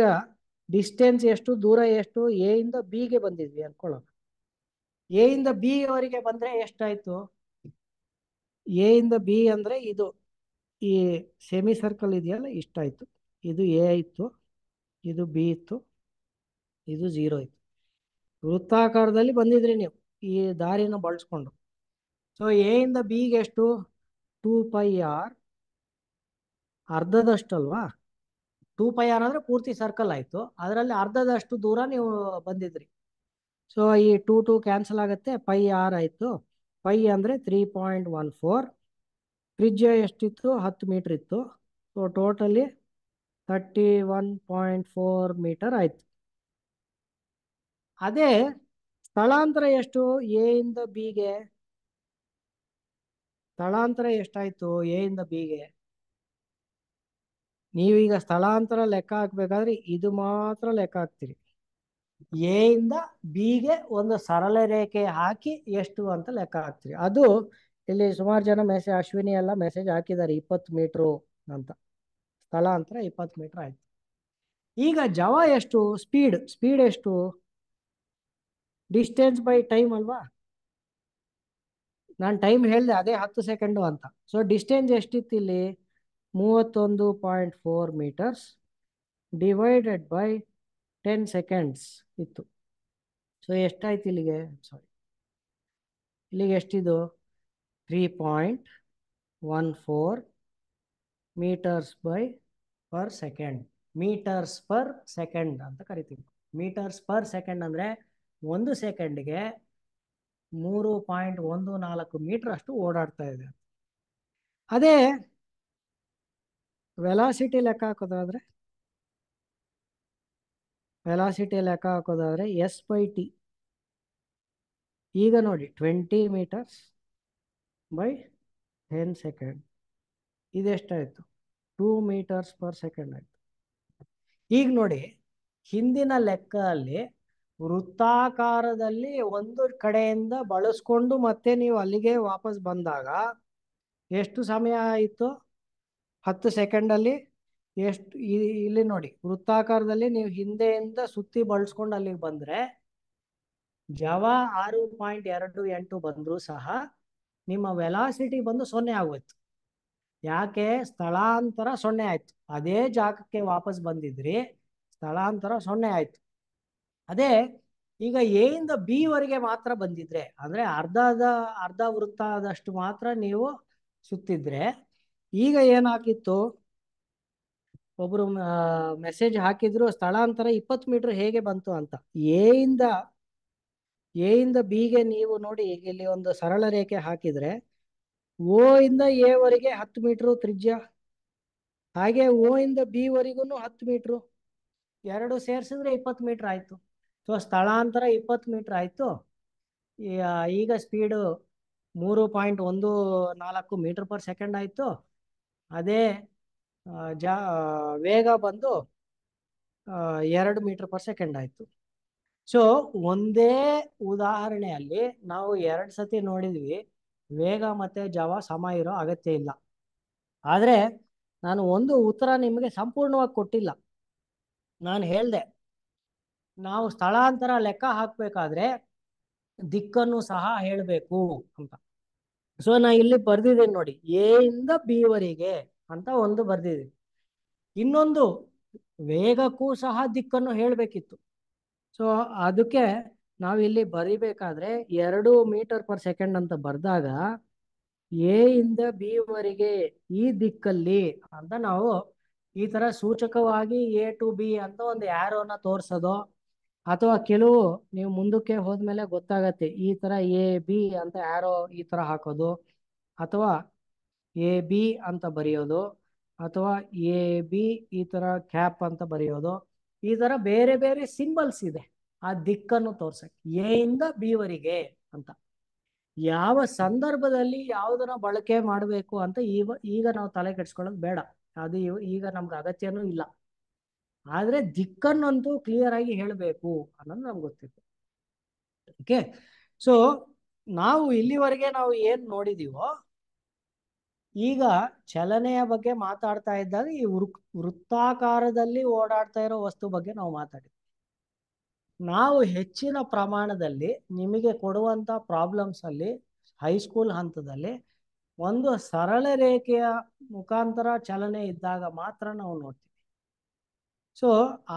ಡಿಸ್ಟೆನ್ಸ್ ಎಷ್ಟು ದೂರ ಎಷ್ಟು ಎ ಇಂದ ಬಿ ಗೆ ಬಂದಿದ್ವಿ ಅನ್ಕೊಳ್ಳೋಣ ಎ ಇಂದ ಬಿ ಅವರಿಗೆ ಬಂದ್ರೆ ಎಷ್ಟಾಯ್ತು ಎ ಇಂದ ಬಿ ಅಂದ್ರೆ ಇದು ಈ ಸೆಮಿ ಸರ್ಕಲ್ ಇದೆಯಲ್ಲ ಇಷ್ಟಾಯ್ತು ಇದು ಎ ಇತ್ತು ಇದು ಬಿ ಇತ್ತು ಇದು ಜೀರೋ ಇತ್ತು ವೃತ್ತಾಕಾರದಲ್ಲಿ ಬಂದಿದ್ರಿ ನೀವು ಈ ದಾರಿನ ಬಳಸ್ಕೊಂಡು ಸೊ ಎ ಇಂದ ಬಿಗೆ ಎಷ್ಟು ಟೂ ಪೈ ಆರ್ ಅರ್ಧದಷ್ಟಲ್ವಾ ಟೂ ಪೈ ಆರ್ ಅಂದರೆ ಪೂರ್ತಿ ಸರ್ಕಲ್ ಆಯಿತು ಅದರಲ್ಲಿ ಅರ್ಧದಷ್ಟು ದೂರ ನೀವು ಬಂದಿದ್ರಿ ಸೊ ಈ ಟೂ ಟು ಕ್ಯಾನ್ಸಲ್ ಆಗುತ್ತೆ ಪೈ ಆರ್ ಆಯಿತು ಪೈ ಅಂದರೆ ತ್ರೀ ಪಾಯಿಂಟ್ ಒನ್ ಫೋರ್ ಫ್ರಿಜ್ಜ ಎಷ್ಟಿತ್ತು ಹತ್ತು ಮೀಟ್ರ್ ಇತ್ತು so totally thirty one point four metre ಆಯಿತು ಅದೇ ಸ್ಥಳಾಂತರ ಎಷ್ಟು ಎ ಇಂದ ಬಿಗೆ ಸ್ಥಳಾಂತರ ಎಷ್ಟಾಯ್ತು ಎ ಇಂದ ಬಿಗೆ ನೀವೀಗ ಸ್ಥಳಾಂತರ ಲೆಕ್ಕ ಹಾಕ್ಬೇಕಾದ್ರೆ ಇದು ಮಾತ್ರ ಲೆಕ್ಕ ಹಾಕ್ತೀರಿ ಎ ಇಂದ ಬಿಗೆ ಒಂದು ಸರಳ ರೇಖೆ ಹಾಕಿ ಎಷ್ಟು ಅಂತ ಲೆಕ್ಕ ಹಾಕ್ತೀರಿ ಅದು ಇಲ್ಲಿ ಸುಮಾರು ಜನ ಮೆಸೇಜ್ ಅಶ್ವಿನಿ ಎಲ್ಲ ಮೆಸೇಜ್ ಹಾಕಿದ್ದಾರೆ ಇಪ್ಪತ್ತು ಮೀಟ್ರು ಅಂತ ಸ್ಥಳಾಂತರ ಇಪ್ಪತ್ತು ಮೀಟರ್ ಆಯ್ತು ಈಗ ಜವ ಎಷ್ಟು ಸ್ಪೀಡ್ ಸ್ಪೀಡ್ ಎಷ್ಟು ಡಿಸ್ಟೆನ್ಸ್ ಬೈ ಟೈಮ್ ಅಲ್ವಾ ನಾನು ಟೈಮ್ ಹೇಳಿದೆ ಅದೇ ಹತ್ತು ಸೆಕೆಂಡು ಅಂತ ಸೊ ಡಿಸ್ಟೆನ್ಸ್ ಎಷ್ಟಿತ್ತು ಇಲ್ಲಿ ಮೂವತ್ತೊಂದು point four metres divided by ten seconds ಇತ್ತು ಸೊ ಎಷ್ಟಾಯ್ತು ಇಲ್ಲಿಗೆ ಸಾರಿ ಇಲ್ಲಿಗೆ ಎಷ್ಟಿದು three point one four metres by per second metres per second ಅಂತ ಕರಿತೀವಿ ಮೀಟರ್ಸ್ ಪರ್ ಸೆಕೆಂಡ್ ಅಂದರೆ ಒಂದು ಸೆಕೆಂಡ್ಗೆ ಮೂರು ಪಾಯಿಂಟ್ ಒಂದು ನಾಲ್ಕು ಮೀಟರ್ ಅಷ್ಟು ಓಡಾಡ್ತಾ ಇದೆ ಅದೇ ವೆಲಾಸಿಟಿ ಲೆಕ್ಕ ಹಾಕೋದಾದ್ರೆ ವೆಲಾಸಿಟಿ ಲೆಕ್ಕ ಹಾಕೋದಾದ್ರೆ ಎಸ್ ಬೈ ಟಿ ಈಗ ನೋಡಿ twenty metres by ten second ಇದೆಷ್ಟಾಯಿತು ಟೂ ಮೀಟರ್ಸ್ ಪರ್ ಸೆಕೆಂಡ್ ಆಯಿತು ಈಗ ನೋಡಿ ಹಿಂದಿನ ಲೆಕ್ಕ ಅಲ್ಲಿ ವೃತ್ತಾಕಾರದಲ್ಲಿ ಒಂದು ಕಡೆಯಿಂದ ಬಳಸ್ಕೊಂಡು ಮತ್ತೆ ನೀವು ಅಲ್ಲಿಗೆ ವಾಪಸ್ ಬಂದಾಗ ಎಷ್ಟು ಸಮಯ ಆಯಿತು ಹತ್ತು ಸೆಕೆಂಡಲ್ಲಿ ಎಷ್ಟು ಇಲ್ಲಿ ನೋಡಿ ವೃತ್ತಾಕಾರದಲ್ಲಿ ನೀವು ಹಿಂದೆಯಿಂದ ಸುತ್ತಿ ಬಳಸ್ಕೊಂಡು ಅಲ್ಲಿಗೆ ಬಂದ್ರೆ ಜವ ಆರು ಪಾಯಿಂಟ್ ಎರಡು ಎಂಟು ಬಂದರೂ ಸಹ ನಿಮ್ಮ ವೆಲಾಸಿಟಿ ಬಂದು ಸೊನ್ನೆ ಆಗೋಯ್ತು ಯಾಕೆ ಸ್ಥಳಾಂತರ ಸೊನ್ನೆ ಆಯ್ತು ಅದೇ ಜಾಗಕ್ಕೆ ವಾಪಸ್ ಬಂದಿದ್ರಿ ಸ್ಥಳಾಂತರ ಸೊನ್ನೆ ಆಯ್ತು ಅದೇ ಈಗ ಎಯಿಂದ ಬಿ ವರೆಗೆ ಮಾತ್ರ ಬಂದಿದ್ರೆ ಅಂದ್ರೆ ಅರ್ಧದ ಅರ್ಧ ವೃತ್ತ ಆದಷ್ಟು ಮಾತ್ರ ನೀವು ಸುತ್ತಿದ್ರೆ ಈಗ ಏನಾಗಿತ್ತು ಒಬ್ರು ಮೆಸೇಜ್ ಹಾಕಿದ್ರು ಸ್ಥಳಾಂತರ ಇಪ್ಪತ್ತು ಮೀಟರ್ ಹೇಗೆ ಬಂತು ಅಂತ ಎಯಿಂದ ಎಯಿಂದ ಬಿಗೆ ನೀವು ನೋಡಿ ಇಲ್ಲಿ ಒಂದು ಸರಳ ರೇಖೆ ಹಾಕಿದ್ರೆ ಓ ಇಂದ ಎವರೆಗೆ ಹತ್ತು ಮೀಟ್ರು ತ್ರಿಜ್ಯ ಹಾಗೆ ಓ ಇಂದ ಬಿ ವರೆಗೂ ಹತ್ತು ಮೀಟ್ರು ಎರಡು ಸೇರಿಸಿದ್ರೆ ಇಪ್ಪತ್ತು ಮೀಟ್ರ್ ಆಯಿತು ಸೊ ಸ್ಥಳಾಂತರ ಇಪ್ಪತ್ತು ಮೀಟ್ರ್ ಆಯಿತು ಈಗ ಸ್ಪೀಡು ಮೂರು ಪಾಯಿಂಟ್ ಒಂದು ನಾಲ್ಕು ಮೀಟರ್ ಪರ್ ಸೆಕೆಂಡ್ ಆಯಿತು ಅದೇ ಜಾ ವೇಗ ಬಂದು ಎರಡು ಮೀಟರ್ ಪರ್ ಸೆಕೆಂಡ್ ಆಯಿತು ಸೊ ಒಂದೇ ಉದಾಹರಣೆಯಲ್ಲಿ ನಾವು ಎರಡು ಸತಿ ನೋಡಿದ್ವಿ ವೇಗ ಮತ್ತು ಜವ ಸಮ ಇರೋ ಅಗತ್ಯ ಇಲ್ಲ ಆದರೆ ನಾನು ಒಂದು ಉತ್ತರ ನಿಮಗೆ ಸಂಪೂರ್ಣವಾಗಿ ಕೊಟ್ಟಿಲ್ಲ ನಾನು ಹೇಳಿದೆ ನಾವು ಸ್ಥಳಾಂತರ ಲೆಕ್ಕ ಹಾಕಬೇಕಾದ್ರೆ ದಿಕ್ಕನ್ನು ಸಹ ಹೇಳಬೇಕು ಅಂತ ಸೊ ನಾ ಇಲ್ಲಿ ಬರ್ದಿದ್ದೇನೆ ನೋಡಿ ಎ ಇಂದ ಬಿ ಅಂತ ಒಂದು ಬರ್ದಿದೆ ಇನ್ನೊಂದು ವೇಗಕ್ಕೂ ಸಹ ದಿಕ್ಕನ್ನು ಹೇಳಬೇಕಿತ್ತು ಸೊ ಅದಕ್ಕೆ ನಾವಿಲ್ಲಿ ಬರಿಬೇಕಾದ್ರೆ ಎರಡು ಮೀಟರ್ ಪರ್ ಸೆಕೆಂಡ್ ಅಂತ ಬರೆದಾಗ ಎ ಇಂದ ಬಿ ವರೆಗೆ ಈ ದಿಕ್ಕಲ್ಲಿ ಅಂತ ನಾವು ಈ ತರ ಸೂಚಕವಾಗಿ ಎ ಟು ಬಿ ಅಂತ ಒಂದು ಯಾರೋನ ತೋರ್ಸೋದು ಅಥವಾ ಕೆಲವು ನೀವು ಮುಂದಕ್ಕೆ ಹೋದ್ಮೇಲೆ ಗೊತ್ತಾಗತ್ತೆ ಈ ತರ ಎ ಬಿ ಅಂತ ಯಾರೋ ಈ ತರ ಹಾಕೋದು ಅಥವಾ ಎ ಬಿ ಅಂತ ಬರೆಯೋದು ಅಥವಾ ಎ ಬಿ ಈ ತರ ಕ್ಯಾಪ್ ಅಂತ ಬರೆಯೋದು ಈ ಥರ ಬೇರೆ ಬೇರೆ ಸಿಂಬಲ್ಸ್ ಇದೆ ಆ ದಿಕ್ಕನ್ನು ತೋರ್ಸಕ್ಕೆ ಎ ಇಂದ ಅಂತ ಯಾವ ಸಂದರ್ಭದಲ್ಲಿ ಯಾವ್ದನ್ನ ಬಳಕೆ ಮಾಡಬೇಕು ಅಂತ ಈಗ ಈಗ ನಾವು ತಲೆ ಕೆಡ್ಸ್ಕೊಳ್ಳೋದು ಬೇಡ ಅದು ಈಗ ನಮ್ಗೆ ಅಗತ್ಯನೂ ಇಲ್ಲ ಆದ್ರೆ ದಿಕ್ಕನ್ನಂತೂ ಕ್ಲಿಯರ್ ಆಗಿ ಹೇಳಬೇಕು ಅನ್ನೋದು ನಮ್ಗೆ ಗೊತ್ತಿತ್ತು ಓಕೆ ಸೊ ನಾವು ಇಲ್ಲಿವರೆಗೆ ನಾವು ಏನು ನೋಡಿದೀವೋ ಈಗ ಚಲನೆಯ ಬಗ್ಗೆ ಮಾತಾಡ್ತಾ ಇದ್ದಾಗ ಈ ವೃತ್ತಾಕಾರದಲ್ಲಿ ಓಡಾಡ್ತಾ ಇರೋ ವಸ್ತು ಬಗ್ಗೆ ನಾವು ಮಾತಾಡಿದ್ವಿ ನಾವು ಹೆಚ್ಚಿನ ಪ್ರಮಾಣದಲ್ಲಿ ನಿಮಗೆ ಕೊಡುವಂಥ ಪ್ರಾಬ್ಲಮ್ಸ್ ಅಲ್ಲಿ ಹೈಸ್ಕೂಲ್ ಹಂತದಲ್ಲಿ ಒಂದು ಸರಳ ರೇಖೆಯ ಮುಖಾಂತರ ಚಲನೆ ಇದ್ದಾಗ ಮಾತ್ರ ನಾವು ನೋಡ್ತೀವಿ ಸೊ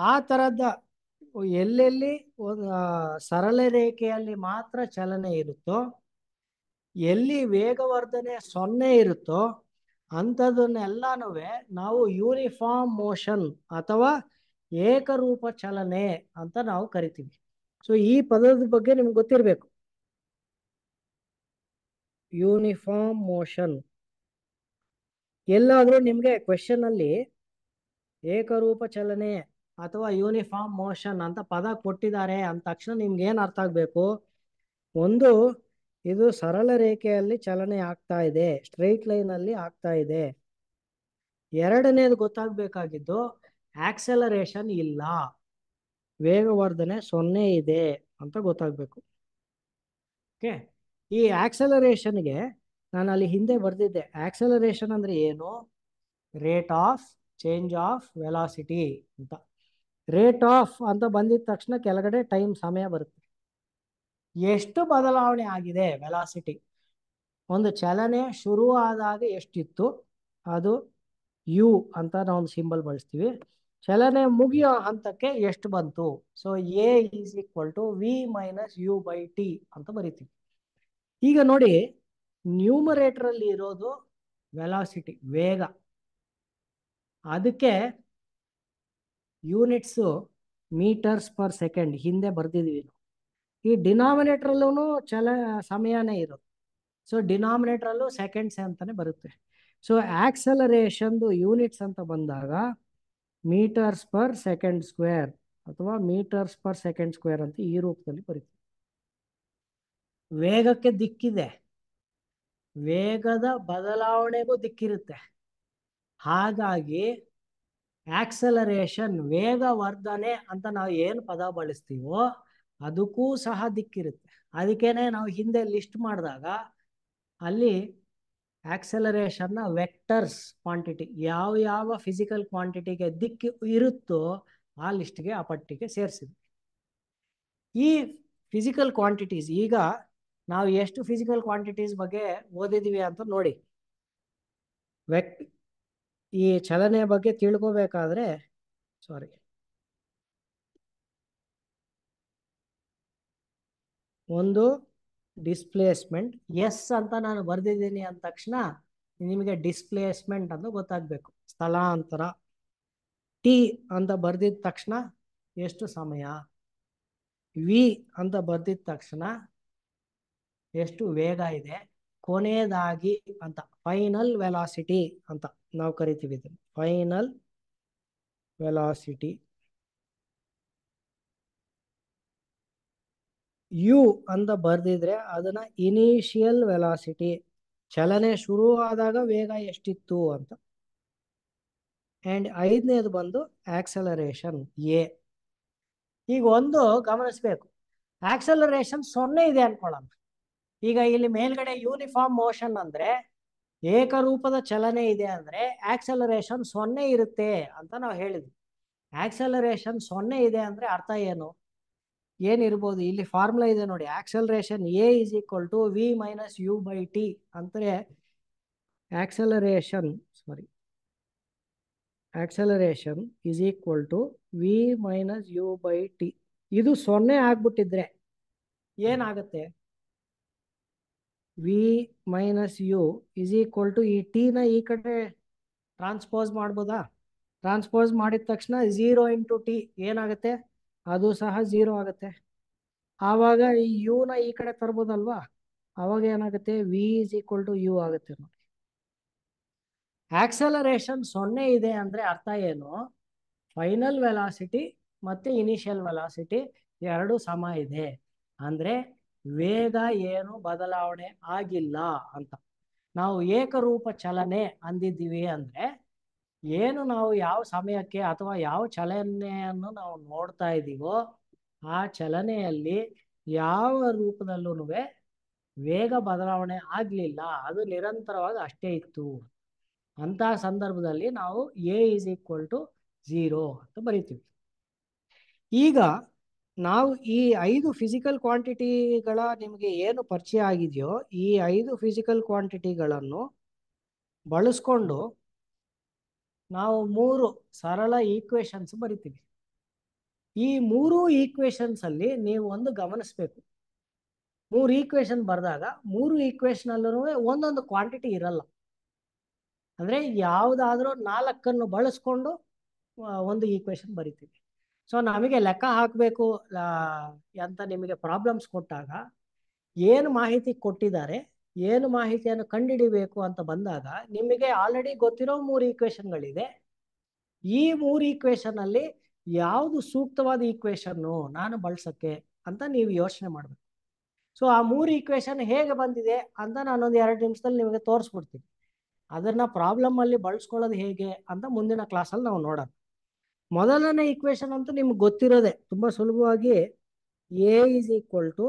ಆ ಥರದ ಎಲ್ಲೆಲ್ಲಿ ಸರಳ ರೇಖೆಯಲ್ಲಿ ಮಾತ್ರ ಚಲನೆ ಇರುತ್ತೋ ಎಲ್ಲಿ ವೇಗವರ್ಧನೆ ಸೊನ್ನೆ ಇರುತ್ತೋ ಅಂಥದನ್ನೆಲ್ಲನೂ ನಾವು ಯೂನಿಫಾರ್ಮ್ ಮೋಷನ್ ಅಥವಾ ಏಕರೂಪ ಚಲನೆ ಅಂತ ನಾವು ಕರಿತೀವಿ ಸೊ ಈ ಪದದ ಬಗ್ಗೆ ನಿಮ್ಗೆ ಗೊತ್ತಿರಬೇಕು ಯೂನಿಫಾರ್ಮ್ ಮೋಷನ್ ಎಲ್ಲಾದರೂ ನಿಮಗೆ ಕ್ವೆಶನ್ ಅಲ್ಲಿ ಏಕರೂಪ ಚಲನೆ ಅಥವಾ ಯೂನಿಫಾರ್ಮ್ ಮೋಷನ್ ಅಂತ ಪದ ಕೊಟ್ಟಿದ್ದಾರೆ ಅಂದ ತಕ್ಷಣ ನಿಮ್ಗೆ ಏನು ಅರ್ಥ ಆಗಬೇಕು ಒಂದು ಇದು ಸರಳ ರೇಖೆಯಲ್ಲಿ ಚಲನೆ ಆಗ್ತಾ ಇದೆ ಸ್ಟ್ರೈಟ್ ಲೈನ್ ಅಲ್ಲಿ ಆಗ್ತಾ ಇದೆ ಎರಡನೇದು ಗೊತ್ತಾಗಬೇಕಾಗಿದ್ದು ಆಕ್ಸೆಲರೇಷನ್ ಇಲ್ಲ ವೇಗವರ್ಧನೆ ಸೊನ್ನೆ ಇದೆ ಅಂತ ಗೊತ್ತಾಗಬೇಕು ಓಕೆ ಈ ಆಕ್ಸೆಲರೇಷನ್ಗೆ ನಾನು ಅಲ್ಲಿ ಹಿಂದೆ ಬರೆದಿದ್ದೆ ಆಕ್ಸೆಲರೇಷನ್ ಅಂದರೆ ಏನು rate of change of velocity ಅಂತ ರೇಟ್ ಆಫ್ ಅಂತ ಬಂದಿದ ತಕ್ಷಣ ಕೆಳಗಡೆ ಟೈಮ್ ಸಮಯ ಬರುತ್ತೆ ಎಷ್ಟು ಬದಲಾವಣೆ ಆಗಿದೆ ವೆಲಾಸಿಟಿ ಒಂದು ಚಲನೆ ಶುರು ಆದಾಗ ಎಷ್ಟಿತ್ತು ಅದು ಯು ಅಂತ ನಾವು ಸಿಂಬಲ್ ಬಳಸ್ತೀವಿ ಚಲನೆ ಮುಗಿಯೋ ಹಂತಕ್ಕೆ ಎಷ್ಟು ಬಂತು so A is equal to V minus U by T ಅಂತ ಬರಿತೀವಿ ಈಗ ನೋಡಿ ನ್ಯೂಮರೇಟರ್ ಅಲ್ಲಿ ಇರೋದು ವೆಲಾಸಿಟಿ ವೇಗ ಅದಕ್ಕೆ ಯೂನಿಟ್ಸು ಮೀಟರ್ಸ್ ಪರ್ ಸೆಕೆಂಡ್ ಹಿಂದೆ ನಾವು ಈ ಡಿನಾಮಿನೇಟ್ರಲ್ಲೂ ಚಲ ಸಮಯನೇ ಇರೋದು ಸೊ ಡಿನಾಮಿನೇಟ್ರಲ್ಲೂ ಸೆಕೆಂಡ್ಸ್ ಅಂತಾನೆ ಬರುತ್ತೆ ಸೊ ಆಕ್ಸಲರೇಷನ್ದು ಯೂನಿಟ್ಸ್ ಅಂತ ಬಂದಾಗ ಮೀಟರ್ಸ್ ಪರ್ ಸೆಕೆಂಡ್ ಸ್ಕ್ವೇರ್ ಅಥವಾ ಮೀಟರ್ಸ್ ಪರ್ ಸೆಕೆಂಡ್ ಸ್ಕ್ವೇರ್ ಅಂತ ಈ ರೂಪದಲ್ಲಿ ಬರೀತೀವಿ ವೇಗಕ್ಕೆ ದಿಕ್ಕಿದೆ ವೇಗದ ಬದಲಾವಣೆಗೂ ದಿಕ್ಕಿರುತ್ತೆ ಹಾಗಾಗಿ ಆಕ್ಸಲರೇಷನ್ ವರ್ಧನೆ ಅಂತ ನಾವು ಏನು ಪದ ಬಳಸ್ತೀವೋ ಅದಕ್ಕೂ ಸಹ ದಿಕ್ಕಿರುತ್ತೆ ಅದಕ್ಕೇನೆ ನಾವು ಹಿಂದೆ ಲಿಸ್ಟ್ ಮಾಡಿದಾಗ ಅಲ್ಲಿ ಆಕ್ಸಲರೇಷನ್ನ ವೆಕ್ಟರ್ಸ್ ಕ್ವಾಂಟಿಟಿ ಯಾವ ಯಾವ ಫಿಸಿಕಲ್ ಕ್ವಾಂಟಿಟಿಗೆ ದಿಕ್ಕಿ ಇರುತ್ತೋ ಆ ಲಿಸ್ಟ್ಗೆ ಆ ಪಟ್ಟಿಗೆ ಸೇರಿಸಿದ್ವಿ ಈ ಫಿಸಿಕಲ್ ಕ್ವಾಂಟಿಟೀಸ್ ಈಗ ನಾವು ಎಷ್ಟು ಫಿಸಿಕಲ್ ಕ್ವಾಂಟಿಟೀಸ್ ಬಗ್ಗೆ ಓದಿದೀವಿ ಅಂತ ನೋಡಿ ವೆಕ್ ಈ ಚಲನೆ ಬಗ್ಗೆ ತಿಳ್ಕೋಬೇಕಾದ್ರೆ ಸಾರಿ ಒಂದು ಡಿಸ್ಪ್ಲೇಸ್ಮೆಂಟ್ ಎಸ್ ಅಂತ ನಾನು ಬರೆದಿದ್ದೀನಿ ಅಂದ ತಕ್ಷಣ ನಿಮಗೆ ಡಿಸ್ಪ್ಲೇಸ್ಮೆಂಟ್ ಅಂತ ಗೊತ್ತಾಗಬೇಕು ಸ್ಥಳಾಂತರ ಟಿ ಅಂತ ಬರೆದಿದ್ದ ತಕ್ಷಣ ಎಷ್ಟು ಸಮಯ ವಿ ಅಂತ ಬರೆದಿದ್ದ ತಕ್ಷಣ ಎಷ್ಟು ವೇಗ ಇದೆ ಕೊನೆಯದಾಗಿ ಅಂತ ಫೈನಲ್ ವೆಲಾಸಿಟಿ ಅಂತ ನಾವು ಕರಿತೀವಿ ಇದನ್ನು ಫೈನಲ್ ವೆಲಾಸಿಟಿ ಯು ಅಂತ ಬರ್ದಿದ್ರೆ ಅದನ್ನ ಇನಿಷಿಯಲ್ ವೆಲಾಸಿಟಿ ಚಲನೆ ಶುರು ಆದಾಗ ವೇಗ ಎಷ್ಟಿತ್ತು ಅಂತ ಅಂಡ್ ಐದನೇದು ಬಂದು ಆಕ್ಸಲರೇಷನ್ ಎ ಈಗ ಒಂದು ಗಮನಿಸ್ಬೇಕು ಆಕ್ಸಲರೇಷನ್ ಸೊನ್ನೆ ಇದೆ ಅನ್ಕೊಳ್ಳೋಣ ಈಗ ಇಲ್ಲಿ ಮೇಲ್ಗಡೆ ಯೂನಿಫಾರ್ಮ್ ಮೋಷನ್ ಅಂದ್ರೆ ಏಕರೂಪದ ಚಲನೆ ಇದೆ ಅಂದ್ರೆ ಆಕ್ಸಲರೇಷನ್ ಸೊನ್ನೆ ಇರುತ್ತೆ ಅಂತ ನಾವು ಹೇಳಿದ್ವಿ ಆಕ್ಸಲರೇಷನ್ ಸೊನ್ನೆ ಇದೆ ಅಂದ್ರೆ ಅರ್ಥ ಏನು ಏನಿರ್ಬೋದು ಇಲ್ಲಿ ಫಾರ್ಮುಲಾ ಇದೆ ನೋಡಿ acceleration A is equal to V minus U by T ಅಂದರೆ acceleration sorry acceleration is equal to V minus U by T ಇದು ಸೊನ್ನೆ ಆಗ್ಬಿಟ್ಟಿದ್ರೆ ಏನಾಗುತ್ತೆ V minus U is equal to ಈ ಟಿನ ಈ ಕಡೆ ಟ್ರಾನ್ಸ್ಪೋಸ್ ಮಾಡ್ಬೋದಾ ಟ್ರಾನ್ಸ್ಪೋಸ್ ಮಾಡಿದ ತಕ್ಷಣ ಝೀರೋ ಇಂಟು ಟಿ ಏನಾಗುತ್ತೆ ಅದು ಸಹ ಝೀರೋ ಆಗುತ್ತೆ ಆವಾಗ ಈ ಯುನ ಈ ಕಡೆ ತರ್ಬೋದಲ್ವಾ ಅವಾಗ ಏನಾಗುತ್ತೆ V is equal to U ಆಗುತ್ತೆ ನೋಡಿ ಆಕ್ಸಲರೇಷನ್ ಸೊನ್ನೆ ಇದೆ ಅಂದ್ರೆ ಅರ್ಥ ಏನು ಫೈನಲ್ ವೆಲಾಸಿಟಿ ಮತ್ತೆ ಇನಿಷಿಯಲ್ ವೆಲಾಸಿಟಿ ಎರಡು ಸಮ ಇದೆ ಅಂದ್ರೆ ವೇಗ ಏನು ಬದಲಾವಣೆ ಆಗಿಲ್ಲ ಅಂತ ನಾವು ಏಕರೂಪ ಚಲನೆ ಅಂದಿದ್ದೀವಿ ಅಂದ್ರೆ ಏನು ನಾವು ಯಾವ ಸಮಯಕ್ಕೆ ಅಥವಾ ಯಾವ ಚಲನೆಯನ್ನು ನಾವು ನೋಡ್ತಾ ಇದ್ದೀವೋ ಆ ಚಲನೆಯಲ್ಲಿ ಯಾವ ರೂಪದಲ್ಲೂ ವೇಗ ಬದಲಾವಣೆ ಆಗಲಿಲ್ಲ ಅದು ನಿರಂತರವಾಗಿ ಅಷ್ಟೇ ಇತ್ತು ಅಂತ ಸಂದರ್ಭದಲ್ಲಿ ನಾವು A is equal to zero ಅಂತ ಬರಿತೀವಿ ಈಗ ನಾವು ಈ ಐದು ಫಿಸಿಕಲ್ ಕ್ವಾಂಟಿಟಿಗಳ ನಿಮಗೆ ಏನು ಪರಿಚಯ ಆಗಿದೆಯೋ ಈ ಐದು ಫಿಸಿಕಲ್ ಕ್ವಾಂಟಿಟಿಗಳನ್ನು ಬಳಸ್ಕೊಂಡು ನಾವು ಮೂರು ಸರಳ ಈಕ್ವೇಶನ್ಸ್ ಬರಿತೀವಿ ಈ ಮೂರು ಈಕ್ವೇಶನ್ಸ್ ಅಲ್ಲಿ ನೀವು ಒಂದು ಗಮನಿಸಬೇಕು ಮೂರು ಈಕ್ವೇಶನ್ ಬರೆದಾಗ ಮೂರು ಈಕ್ವೇಶನ್ ಅಲ್ಲೂ ಒಂದೊಂದು ಕ್ವಾಂಟಿಟಿ ಇರಲ್ಲ ಅಂದರೆ ಯಾವುದಾದ್ರೂ ನಾಲ್ಕನ್ನು ಬಳಸ್ಕೊಂಡು ಒಂದು ಈಕ್ವೇಶನ್ ಬರಿತೀವಿ ಸೊ ನಮಗೆ ಲೆಕ್ಕ ಹಾಕಬೇಕು ಅಂತ ನಿಮಗೆ ಪ್ರಾಬ್ಲಮ್ಸ್ ಕೊಟ್ಟಾಗ ಏನು ಮಾಹಿತಿ ಕೊಟ್ಟಿದ್ದಾರೆ ಏನು ಮಾಹಿತಿಯನ್ನು ಕಂಡುಹಿಡಿಬೇಕು ಅಂತ ಬಂದಾಗ ನಿಮಗೆ ಆಲ್ರೆಡಿ ಗೊತ್ತಿರೋ ಮೂರು ಈಕ್ವೇಶನ್ಗಳಿದೆ ಈ ಮೂರು ಈಕ್ವೇಶನ್ ಅಲ್ಲಿ ಯಾವುದು ಸೂಕ್ತವಾದ ಈಕ್ವೇಶನ್ನು ನಾನು ಬಳಸಕ್ಕೆ ಅಂತ ನೀವು ಯೋಚನೆ ಮಾಡಬೇಕು ಸೊ ಆ ಮೂರು ಈಕ್ವೇಶನ್ ಹೇಗೆ ಬಂದಿದೆ ಅಂತ ನಾನೊಂದು ಎರಡು ನಿಮಿಷದಲ್ಲಿ ನಿಮಗೆ ತೋರಿಸ್ಕೊಡ್ತೀನಿ ಅದನ್ನ ಪ್ರಾಬ್ಲಮ್ ಅಲ್ಲಿ ಬಳಸ್ಕೊಳ್ಳೋದು ಹೇಗೆ ಅಂತ ಮುಂದಿನ ಕ್ಲಾಸಲ್ಲಿ ನಾವು ನೋಡೋಣ ಮೊದಲನೇ ಈಕ್ವೇಶನ್ ಅಂತೂ ನಿಮ್ಗೆ ಗೊತ್ತಿರೋದೆ ತುಂಬ ಸುಲಭವಾಗಿ A is equal to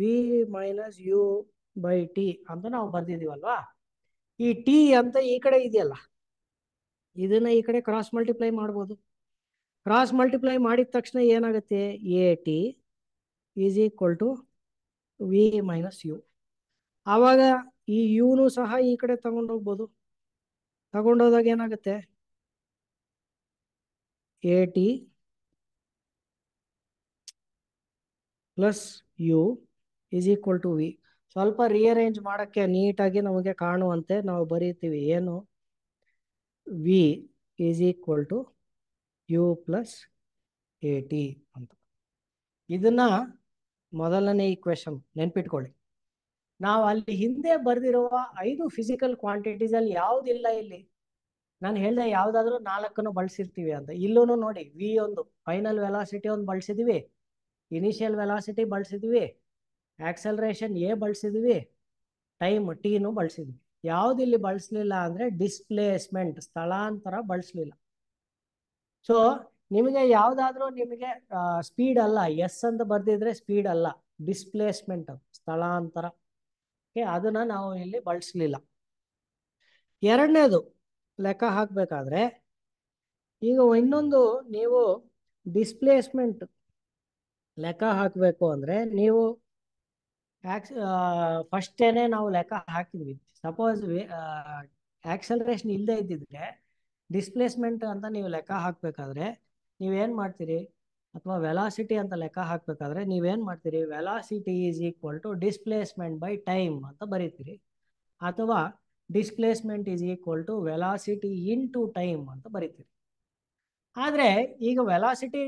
V minus U by T ಅಂತ ನಾವು ಬರ್ದಿದೀವಲ್ವಾ ಈ ಟಿ ಅಂತ ಈ ಕಡೆ ಇದೆಯಲ್ಲ ಇದನ್ನ ಈ ಕಡೆ ಕ್ರಾಸ್ ಮಲ್ಟಿಪ್ಲೈ ಮಾಡ್ಬೋದು ಕ್ರಾಸ್ ಮಲ್ಟಿಪ್ಲೈ ಮಾಡಿದ ತಕ್ಷಣ ಏನಾಗುತ್ತೆ A T is equal to V minus U ಆವಾಗ ಈ ಯುನು ಸಹ ಈ ಕಡೆ ತಗೊಂಡೋಗ್ಬೋದು ತಗೊಂಡೋದಾಗ ಏನಾಗುತ್ತೆ A T plus U is equal to V ಸ್ವಲ್ಪ ರಿಅರೇಂಜ್ ಮಾಡೋಕ್ಕೆ ನೀಟಾಗಿ ನಮಗೆ ಕಾಣುವಂತೆ ನಾವು ಬರೀತೀವಿ ಏನು V is equal to U plus A T ಅಂತ ಇದನ್ನು ಮೊದಲನೇ ಈಕ್ವೆಷನ್ ನೆನ್ಪಿಟ್ಕೊಳ್ಳಿ ನಾವು ಅಲ್ಲಿ ಹಿಂದೆ ಬರೆದಿರುವ ಐದು ಫಿಸಿಕಲ್ ಕ್ವಾಂಟಿಟೀಸಲ್ಲಿ ಯಾವುದಿಲ್ಲ ಇಲ್ಲಿ ನಾನು ಹೇಳಿದೆ ಯಾವುದಾದ್ರೂ ನಾಲ್ಕನ್ನು ಬಳಸಿರ್ತೀವಿ ಅಂತ ಇಲ್ಲೂ ನೋಡಿ ವಿ ಒಂದು ಫೈನಲ್ ವೆಲಾಸಿಟಿ ಒಂದು ಬಳಸಿದೀವಿ ಇನಿಷಿಯಲ್ ವೆಲಾಸಿಟಿ ಬಳಸಿದೀವಿ ಆಕ್ಸಲ್ರೇಷನ್ ಎ ಬಳಸಿದ್ವಿ ಟೈಮ್ ಟೀನು ಬಳಸಿದ್ವಿ ಯಾವ್ದು ಇಲ್ಲಿ ಬಳಸಲಿಲ್ಲ ಅಂದರೆ ಡಿಸ್ಪ್ಲೇಸ್ಮೆಂಟ್ ಸ್ಥಳಾಂತರ ಬಳಸಲಿಲ್ಲ ಸೊ ನಿಮಗೆ ಯಾವುದಾದ್ರೂ ನಿಮಗೆ ಸ್ಪೀಡ್ ಅಲ್ಲ ಎಸ್ ಅಂತ ಬರ್ದಿದ್ರೆ ಸ್ಪೀಡ್ ಅಲ್ಲ ಡಿಸ್ಪ್ಲೇಸ್ಮೆಂಟ್ ಅದು ಸ್ಥಳಾಂತರ ಅದನ್ನ ನಾವು ಇಲ್ಲಿ ಬಳಸಲಿಲ್ಲ ಎರಡನೇದು ಲೆಕ್ಕ ಹಾಕಬೇಕಾದ್ರೆ ಈಗ ಇನ್ನೊಂದು ನೀವು ಡಿಸ್ಪ್ಲೇಸ್ಮೆಂಟ್ ಲೆಕ್ಕ ಹಾಕಬೇಕು ಅಂದರೆ ನೀವು ಫಸ್ಟೇನೆ ನಾವು ಲೆಕ್ಕ ಹಾಕಿದ್ವಿ ಸಪೋಸ್ ಆಕ್ಸಲರೇಷನ್ ಇಲ್ಲದೆ ಇದ್ದಿದ್ರೆ ಡಿಸ್ಪ್ಲೇಸ್ಮೆಂಟ್ ಅಂತ ನೀವು ಲೆಕ್ಕ ಹಾಕಬೇಕಾದ್ರೆ ನೀವೇನು ಮಾಡ್ತೀರಿ ಅಥವಾ ವೆಲಾಸಿಟಿ ಅಂತ ಲೆಕ್ಕ ಹಾಕಬೇಕಾದ್ರೆ ನೀವೇನು ಮಾಡ್ತೀರಿ velocity is equal to displacement by time ಅಂತ ಬರೀತೀರಿ ಅಥವಾ displacement is equal to velocity into time ಅಂತ ಬರೀತೀರಿ ಆದರೆ ಈಗ ವೆಲಾಸಿಟಿ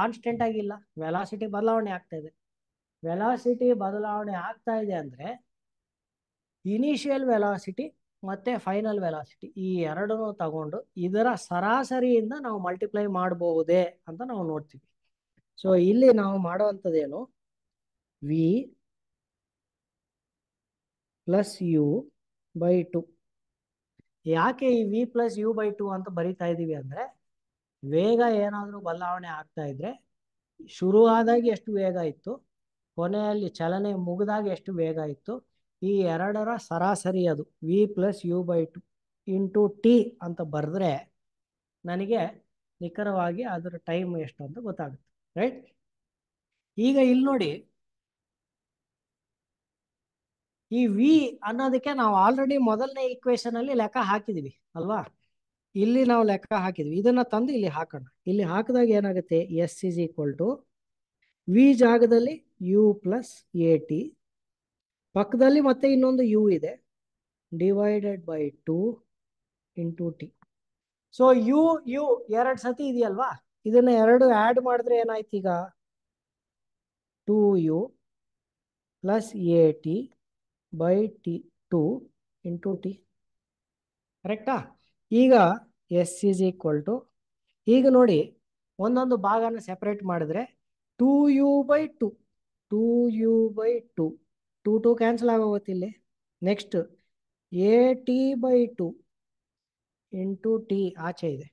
ಕಾನ್ಸ್ಟೆಂಟ್ ಆಗಿಲ್ಲ ವೆಲಾಸಿಟಿ ಬದಲಾವಣೆ ಆಗ್ತಾ ಇದೆ ವೆಲಾಸಿಟಿ ಬದಲಾವಣೆ ಆಗ್ತಾ ಇದೆ ಅಂದರೆ ಇನಿಷಿಯಲ್ ವೆಲಾಸಿಟಿ ಮತ್ತು ಫೈನಲ್ ವೆಲಾಸಿಟಿ ಈ ಎರಡನ್ನೂ ತಗೊಂಡು ಇದರ ಸರಾಸರಿಯಿಂದ ನಾವು ಮಲ್ಟಿಪ್ಲೈ ಮಾಡಬಹುದೇ ಅಂತ ನಾವು ನೋಡ್ತೀವಿ ಸೊ ಇಲ್ಲಿ ನಾವು ಮಾಡುವಂಥದ್ದೇನು V plus U by two ಯಾಕೆ ಈ V plus U by two ಅಂತ ಬರಿತಾ ಇದ್ದೀವಿ ಅಂದರೆ ವೇಗ ಏನಾದರೂ ಬದಲಾವಣೆ ಆಗ್ತಾ ಇದ್ರೆ ಶುರುವಾದಾಗ ಎಷ್ಟು ವೇಗ ಇತ್ತು ಕೊನೆಯಲ್ಲಿ ಚಲನೆ ಮುಗಿದಾಗ ಎಷ್ಟು ವೇಗ ಇತ್ತು ಈ ಎರಡರ ಸರಾಸರಿ ಅದು V plus U by two into T ಅಂತ ಬರೆದ್ರೆ ನನಗೆ ನಿಖರವಾಗಿ ಅದರ ಟೈಮ್ ಎಷ್ಟು ಅಂತ ಗೊತ್ತಾಗುತ್ತೆ ರೈಟ್ ಈಗ ಇಲ್ಲಿ ನೋಡಿ ಈ ವಿ ಅನ್ನೋದಕ್ಕೆ ನಾವು ಆಲ್ರೆಡಿ ಮೊದಲನೇ ಈಕ್ವೇಶನ್ ಅಲ್ಲಿ ಲೆಕ್ಕ ಹಾಕಿದೀವಿ ಅಲ್ವಾ ಇಲ್ಲಿ ನಾವು ಲೆಕ್ಕ ಹಾಕಿದ್ವಿ ಇದನ್ನ ತಂದು ಇಲ್ಲಿ ಹಾಕೋಣ ಇಲ್ಲಿ ಹಾಕಿದಾಗ ಏನಾಗುತ್ತೆ S is equal to V ಜಾಗದಲ್ಲಿ ಯು ಪ್ಲಸ್ ಎ ಟಿ ಪಕ್ಕದಲ್ಲಿ ಮತ್ತೆ ಇನ್ನೊಂದು ಯು ಇದೆ divided by two into T so U U ಎರಡು ಸತಿ ಇದೆಯಲ್ವಾ ಇದನ್ನ ಎರಡು ಆ್ಯಡ್ ಮಾಡಿದ್ರೆ ಏನಾಯ್ತು ಈಗ two U plus A T by T two into T ಕರೆಕ್ಟಾ ಈಗ ಎಸ್ ಈಸ್ ಈಕ್ವಲ್ ಟು ಈಗ ನೋಡಿ ಒಂದೊಂದು ಭಾಗನ ಸೆಪ್ರೇಟ್ ಮಾಡಿದ್ರೆ two U by two two U by two two two cancel ಆಗೋಗುತ್ತಿಲ್ಲಿ next A T by two into T ಆಚೆ ಇದೆ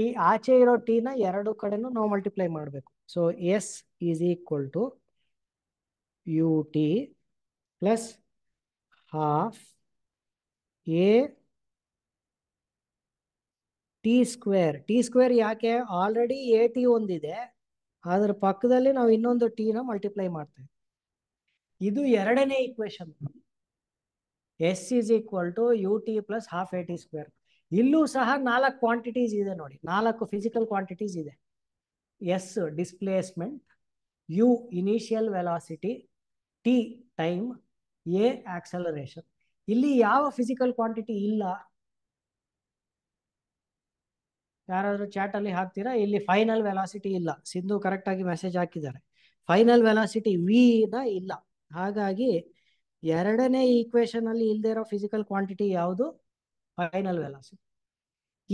ಈ ಆಚೆ ಇರೋ ಟೀನ ಎರಡು ಕಡೆನೂ ನಾವು ಮಲ್ಟಿಪ್ಲೈ ಮಾಡಬೇಕು so S is equal to U T plus half A T square T square ಯಾಕೆ ಆಲ್ರೆಡಿ ಎ ಟಿ ಒಂದಿದೆ ಅದರ ಪಕ್ಕದಲ್ಲಿ ನಾವು ಇನ್ನೊಂದು ಟಿ ನ ಮಲ್ಟಿಪ್ಲೈ ಮಾಡ್ತೇವೆ ಇದು ಎರಡನೇ equation S is equal to U T plus half A T square ಇಲ್ಲೂ ಸಹ ನಾಲ್ಕು ಕ್ವಾಂಟಿಟೀಸ್ ಇದೆ ನೋಡಿ ನಾಲ್ಕು ಫಿಸಿಕಲ್ ಕ್ವಾಂಟಿಟೀಸ್ ಇದೆ S displacement U initial velocity T time A acceleration ಇಲ್ಲಿ ಯಾವ ಫಿಸಿಕಲ್ ಕ್ವಾಂಟಿಟಿ ಇಲ್ಲ ಯಾರಾದರೂ ಅಲ್ಲಿ ಹಾಕ್ತೀರಾ ಇಲ್ಲಿ ಫೈನಲ್ ವೆಲಾಸಿಟಿ ಇಲ್ಲ ಸಿಂಧು ಕರೆಕ್ಟಾಗಿ ಮೆಸೇಜ್ ಹಾಕಿದ್ದಾರೆ ಫೈನಲ್ ವೆಲಾಸಿಟಿ ವಿನ ಇಲ್ಲ ಹಾಗಾಗಿ ಎರಡನೇ ಈಕ್ವೇಶನ್ ಅಲ್ಲಿ ಇಲ್ಲದೆ ಇರೋ ಫಿಸಿಕಲ್ ಕ್ವಾಂಟಿಟಿ ಯಾವುದು ಫೈನಲ್ ವೆಲಾಸಿಟಿ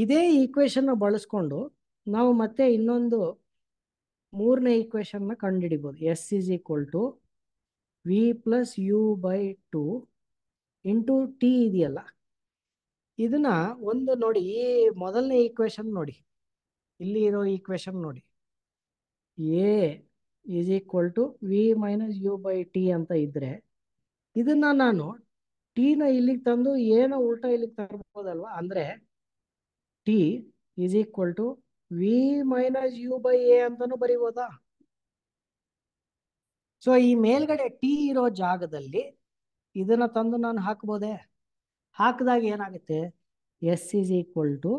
ಇದೇ ಈಕ್ವೇಶನ್ ಬಳಸ್ಕೊಂಡು ನಾವು ಮತ್ತೆ ಇನ್ನೊಂದು ಮೂರನೇ ನ ಕಂಡುಹಿಡಿಬಹುದು S is equal to V plus U by two into T ಇದೆಯಲ್ಲ ಇದನ್ನ ಒಂದು ನೋಡಿ ಮೊದಲನೇ ಈಕ್ವೇಶನ್ ನೋಡಿ ಇಲ್ಲಿ ಇರೋ ಈಕ್ವೇಶನ್ ನೋಡಿ A is equal to V minus U by T ಅಂತ ಇದ್ರೆ ಇದನ್ನ ನಾನು ನ ಇಲ್ಲಿಗೆ ತಂದು ಏನ ಉಲ್ಟ ಇಲ್ಲಿಗೆ ತರ್ಬೋದಲ್ವಾ ಅಂದ್ರೆ T is equal to V minus U by A ಅಂತಾನು ಬರಿಬೋದಾ ಸೊ ಈ ಮೇಲ್ಗಡೆ ಟಿ ಇರೋ ಜಾಗದಲ್ಲಿ ಇದನ್ನ ತಂದು ನಾನು ಹಾಕ್ಬೋದೇ ಹಾಕಿದಾಗ ಏನಾಗುತ್ತೆ S is equal to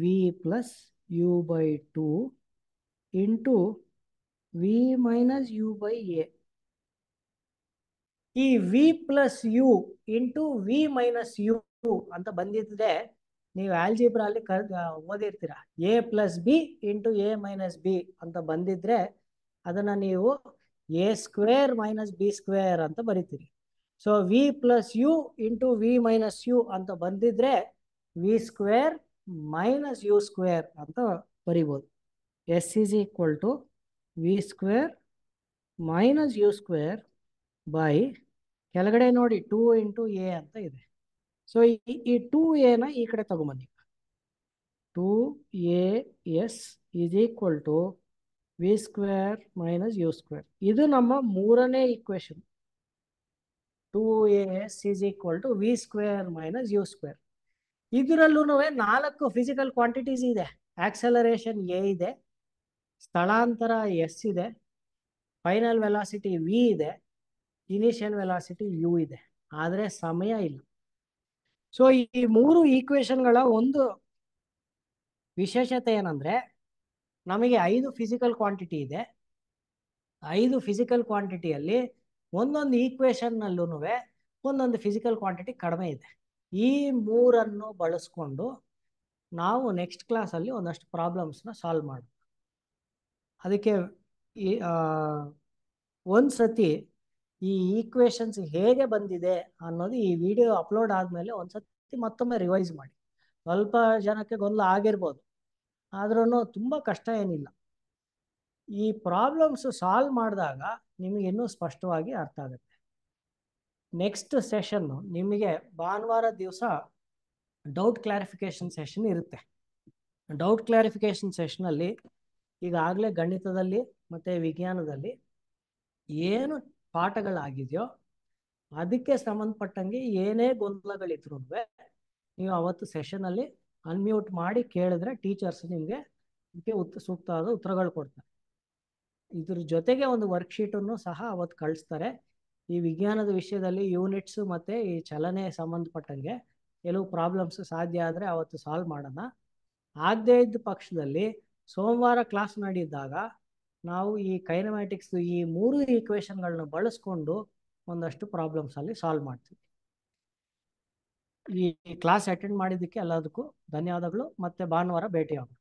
V plus U by two into V minus U by A ಈ V plus U into V minus U ಅಂತ ಬಂದಿದ್ರೆ ನೀವು ಆಲ್ಜಿಬ್ರಲ್ಲಿ ಅಲ್ಲಿ ಕರ್ ಓದಿರ್ತೀರ A plus B into A minus B ಅಂತ ಬಂದಿದ್ರೆ ಅದನ್ನ ನೀವು A square minus B square ಅಂತ ಬರಿತೀರಿ so V plus U into V minus U ಅಂತ ಬಂದಿದ್ರೆ V square minus U square ಅಂತ ಬರಿಬೋದು S is equal to V square minus U square by ಕೆಳಗಡೆ ನೋಡಿ ಟೂ ಇಂಟು ಎ ಅಂತ ಇದೆ ಸೊ ಈ ಟೂ ಎನ ಈ ಕಡೆ ತಗೊಂಬನ್ನಿ two A S is equal to V square minus U square ಇದು ನಮ್ಮ ಮೂರನೇ equation two A S is equal to V square minus U square ಇದರಲ್ಲೂ ನಾಲ್ಕು ಫಿಸಿಕಲ್ ಕ್ವಾಂಟಿಟೀಸ್ ಇದೆ ಆಕ್ಸಲರೇಷನ್ ಎ ಇದೆ ಸ್ಥಳಾಂತರ ಎಸ್ ಇದೆ ಫೈನಲ್ ವೆಲಾಸಿಟಿ ವಿ ಇದೆ ಇನಿಷಿಯಲ್ ವೆಲಾಸಿಟಿ ಯು ಇದೆ ಆದರೆ ಸಮಯ ಇಲ್ಲ ಸೊ ಈ ಮೂರು ಈಕ್ವೇಶನ್ಗಳ ಒಂದು ವಿಶೇಷತೆ ಏನಂದರೆ ನಮಗೆ ಐದು ಫಿಸಿಕಲ್ ಕ್ವಾಂಟಿಟಿ ಇದೆ ಐದು ಫಿಸಿಕಲ್ ಕ್ವಾಂಟಿಟಿಯಲ್ಲಿ ಒಂದೊಂದು ಈಕ್ವೇಷನ್ನಲ್ಲೂ ಒಂದೊಂದು ಫಿಸಿಕಲ್ ಕ್ವಾಂಟಿಟಿ ಕಡಿಮೆ ಇದೆ ಈ ಮೂರನ್ನು ಬಳಸ್ಕೊಂಡು ನಾವು ನೆಕ್ಸ್ಟ್ ಕ್ಲಾಸಲ್ಲಿ ಒಂದಷ್ಟು ಪ್ರಾಬ್ಲಮ್ಸ್ನ ಸಾಲ್ವ್ ಮಾಡಬೇಕು ಅದಕ್ಕೆ ಈ ಒಂದು ಸತಿ ಈ ಈಕ್ವೇಷನ್ಸ್ ಹೇಗೆ ಬಂದಿದೆ ಅನ್ನೋದು ಈ ವಿಡಿಯೋ ಅಪ್ಲೋಡ್ ಆದಮೇಲೆ ಒಂದು ಸತಿ ಮತ್ತೊಮ್ಮೆ ರಿವೈಸ್ ಮಾಡಿ ಸ್ವಲ್ಪ ಜನಕ್ಕೆ ಗೊಂದಲ ಆಗಿರ್ಬೋದು ಆದ್ರೂ ತುಂಬ ಕಷ್ಟ ಏನಿಲ್ಲ ಈ ಪ್ರಾಬ್ಲಮ್ಸ್ ಸಾಲ್ವ್ ಮಾಡಿದಾಗ ನಿಮಗೆ ಇನ್ನೂ ಸ್ಪಷ್ಟವಾಗಿ ಅರ್ಥ ಆಗುತ್ತೆ ನೆಕ್ಸ್ಟ್ ಸೆಷನ್ನು ನಿಮಗೆ ಭಾನುವಾರ ದಿವಸ ಡೌಟ್ ಕ್ಲಾರಿಫಿಕೇಶನ್ ಸೆಷನ್ ಇರುತ್ತೆ ಡೌಟ್ ಕ್ಲಾರಿಫಿಕೇಶನ್ ಸೆಷನಲ್ಲಿ ಈಗಾಗಲೇ ಗಣಿತದಲ್ಲಿ ಮತ್ತು ವಿಜ್ಞಾನದಲ್ಲಿ ಏನು ಪಾಠಗಳಾಗಿದೆಯೋ ಅದಕ್ಕೆ ಸಂಬಂಧಪಟ್ಟಂಗೆ ಏನೇ ಗೊಂದಲಗಳಿದ್ರು ನೀವು ಅವತ್ತು ಸೆಷನಲ್ಲಿ ಅನ್ಮ್ಯೂಟ್ ಮಾಡಿ ಕೇಳಿದ್ರೆ ಟೀಚರ್ಸ್ ನಿಮಗೆ ಉತ್ ಸೂಕ್ತವಾದ ಉತ್ತರಗಳು ಕೊಡ್ತಾರೆ ಇದ್ರ ಜೊತೆಗೆ ಒಂದು ವರ್ಕ್ಶೀಟನ್ನು ಸಹ ಅವತ್ತು ಕಳಿಸ್ತಾರೆ ಈ ವಿಜ್ಞಾನದ ವಿಷಯದಲ್ಲಿ ಯೂನಿಟ್ಸ್ ಮತ್ತು ಈ ಚಲನೆ ಸಂಬಂಧಪಟ್ಟಂಗೆ ಕೆಲವು ಪ್ರಾಬ್ಲಮ್ಸ್ ಸಾಧ್ಯ ಆದರೆ ಅವತ್ತು ಸಾಲ್ವ್ ಮಾಡೋಣ ಆಗದೆ ಇದ್ದ ಪಕ್ಷದಲ್ಲಿ ಸೋಮವಾರ ಕ್ಲಾಸ್ ನಡೆಯಿದ್ದಾಗ ನಾವು ಈ ಕೈನಮ್ಯಾಟಿಕ್ಸ್ ಈ ಮೂರು ಈಕ್ವೇಷನ್ಗಳನ್ನ ಬಳಸ್ಕೊಂಡು ಒಂದಷ್ಟು ಪ್ರಾಬ್ಲಮ್ಸ್ ಅಲ್ಲಿ ಸಾಲ್ವ್ ಮಾಡ್ತೀವಿ ಈ ಕ್ಲಾಸ್ ಅಟೆಂಡ್ ಮಾಡಿದ್ದಕ್ಕೆ ಎಲ್ಲದಕ್ಕೂ ಧನ್ಯವಾದಗಳು ಮತ್ತೆ ಭಾನುವಾರ ಭೇಟಿಯಾಗೋಣ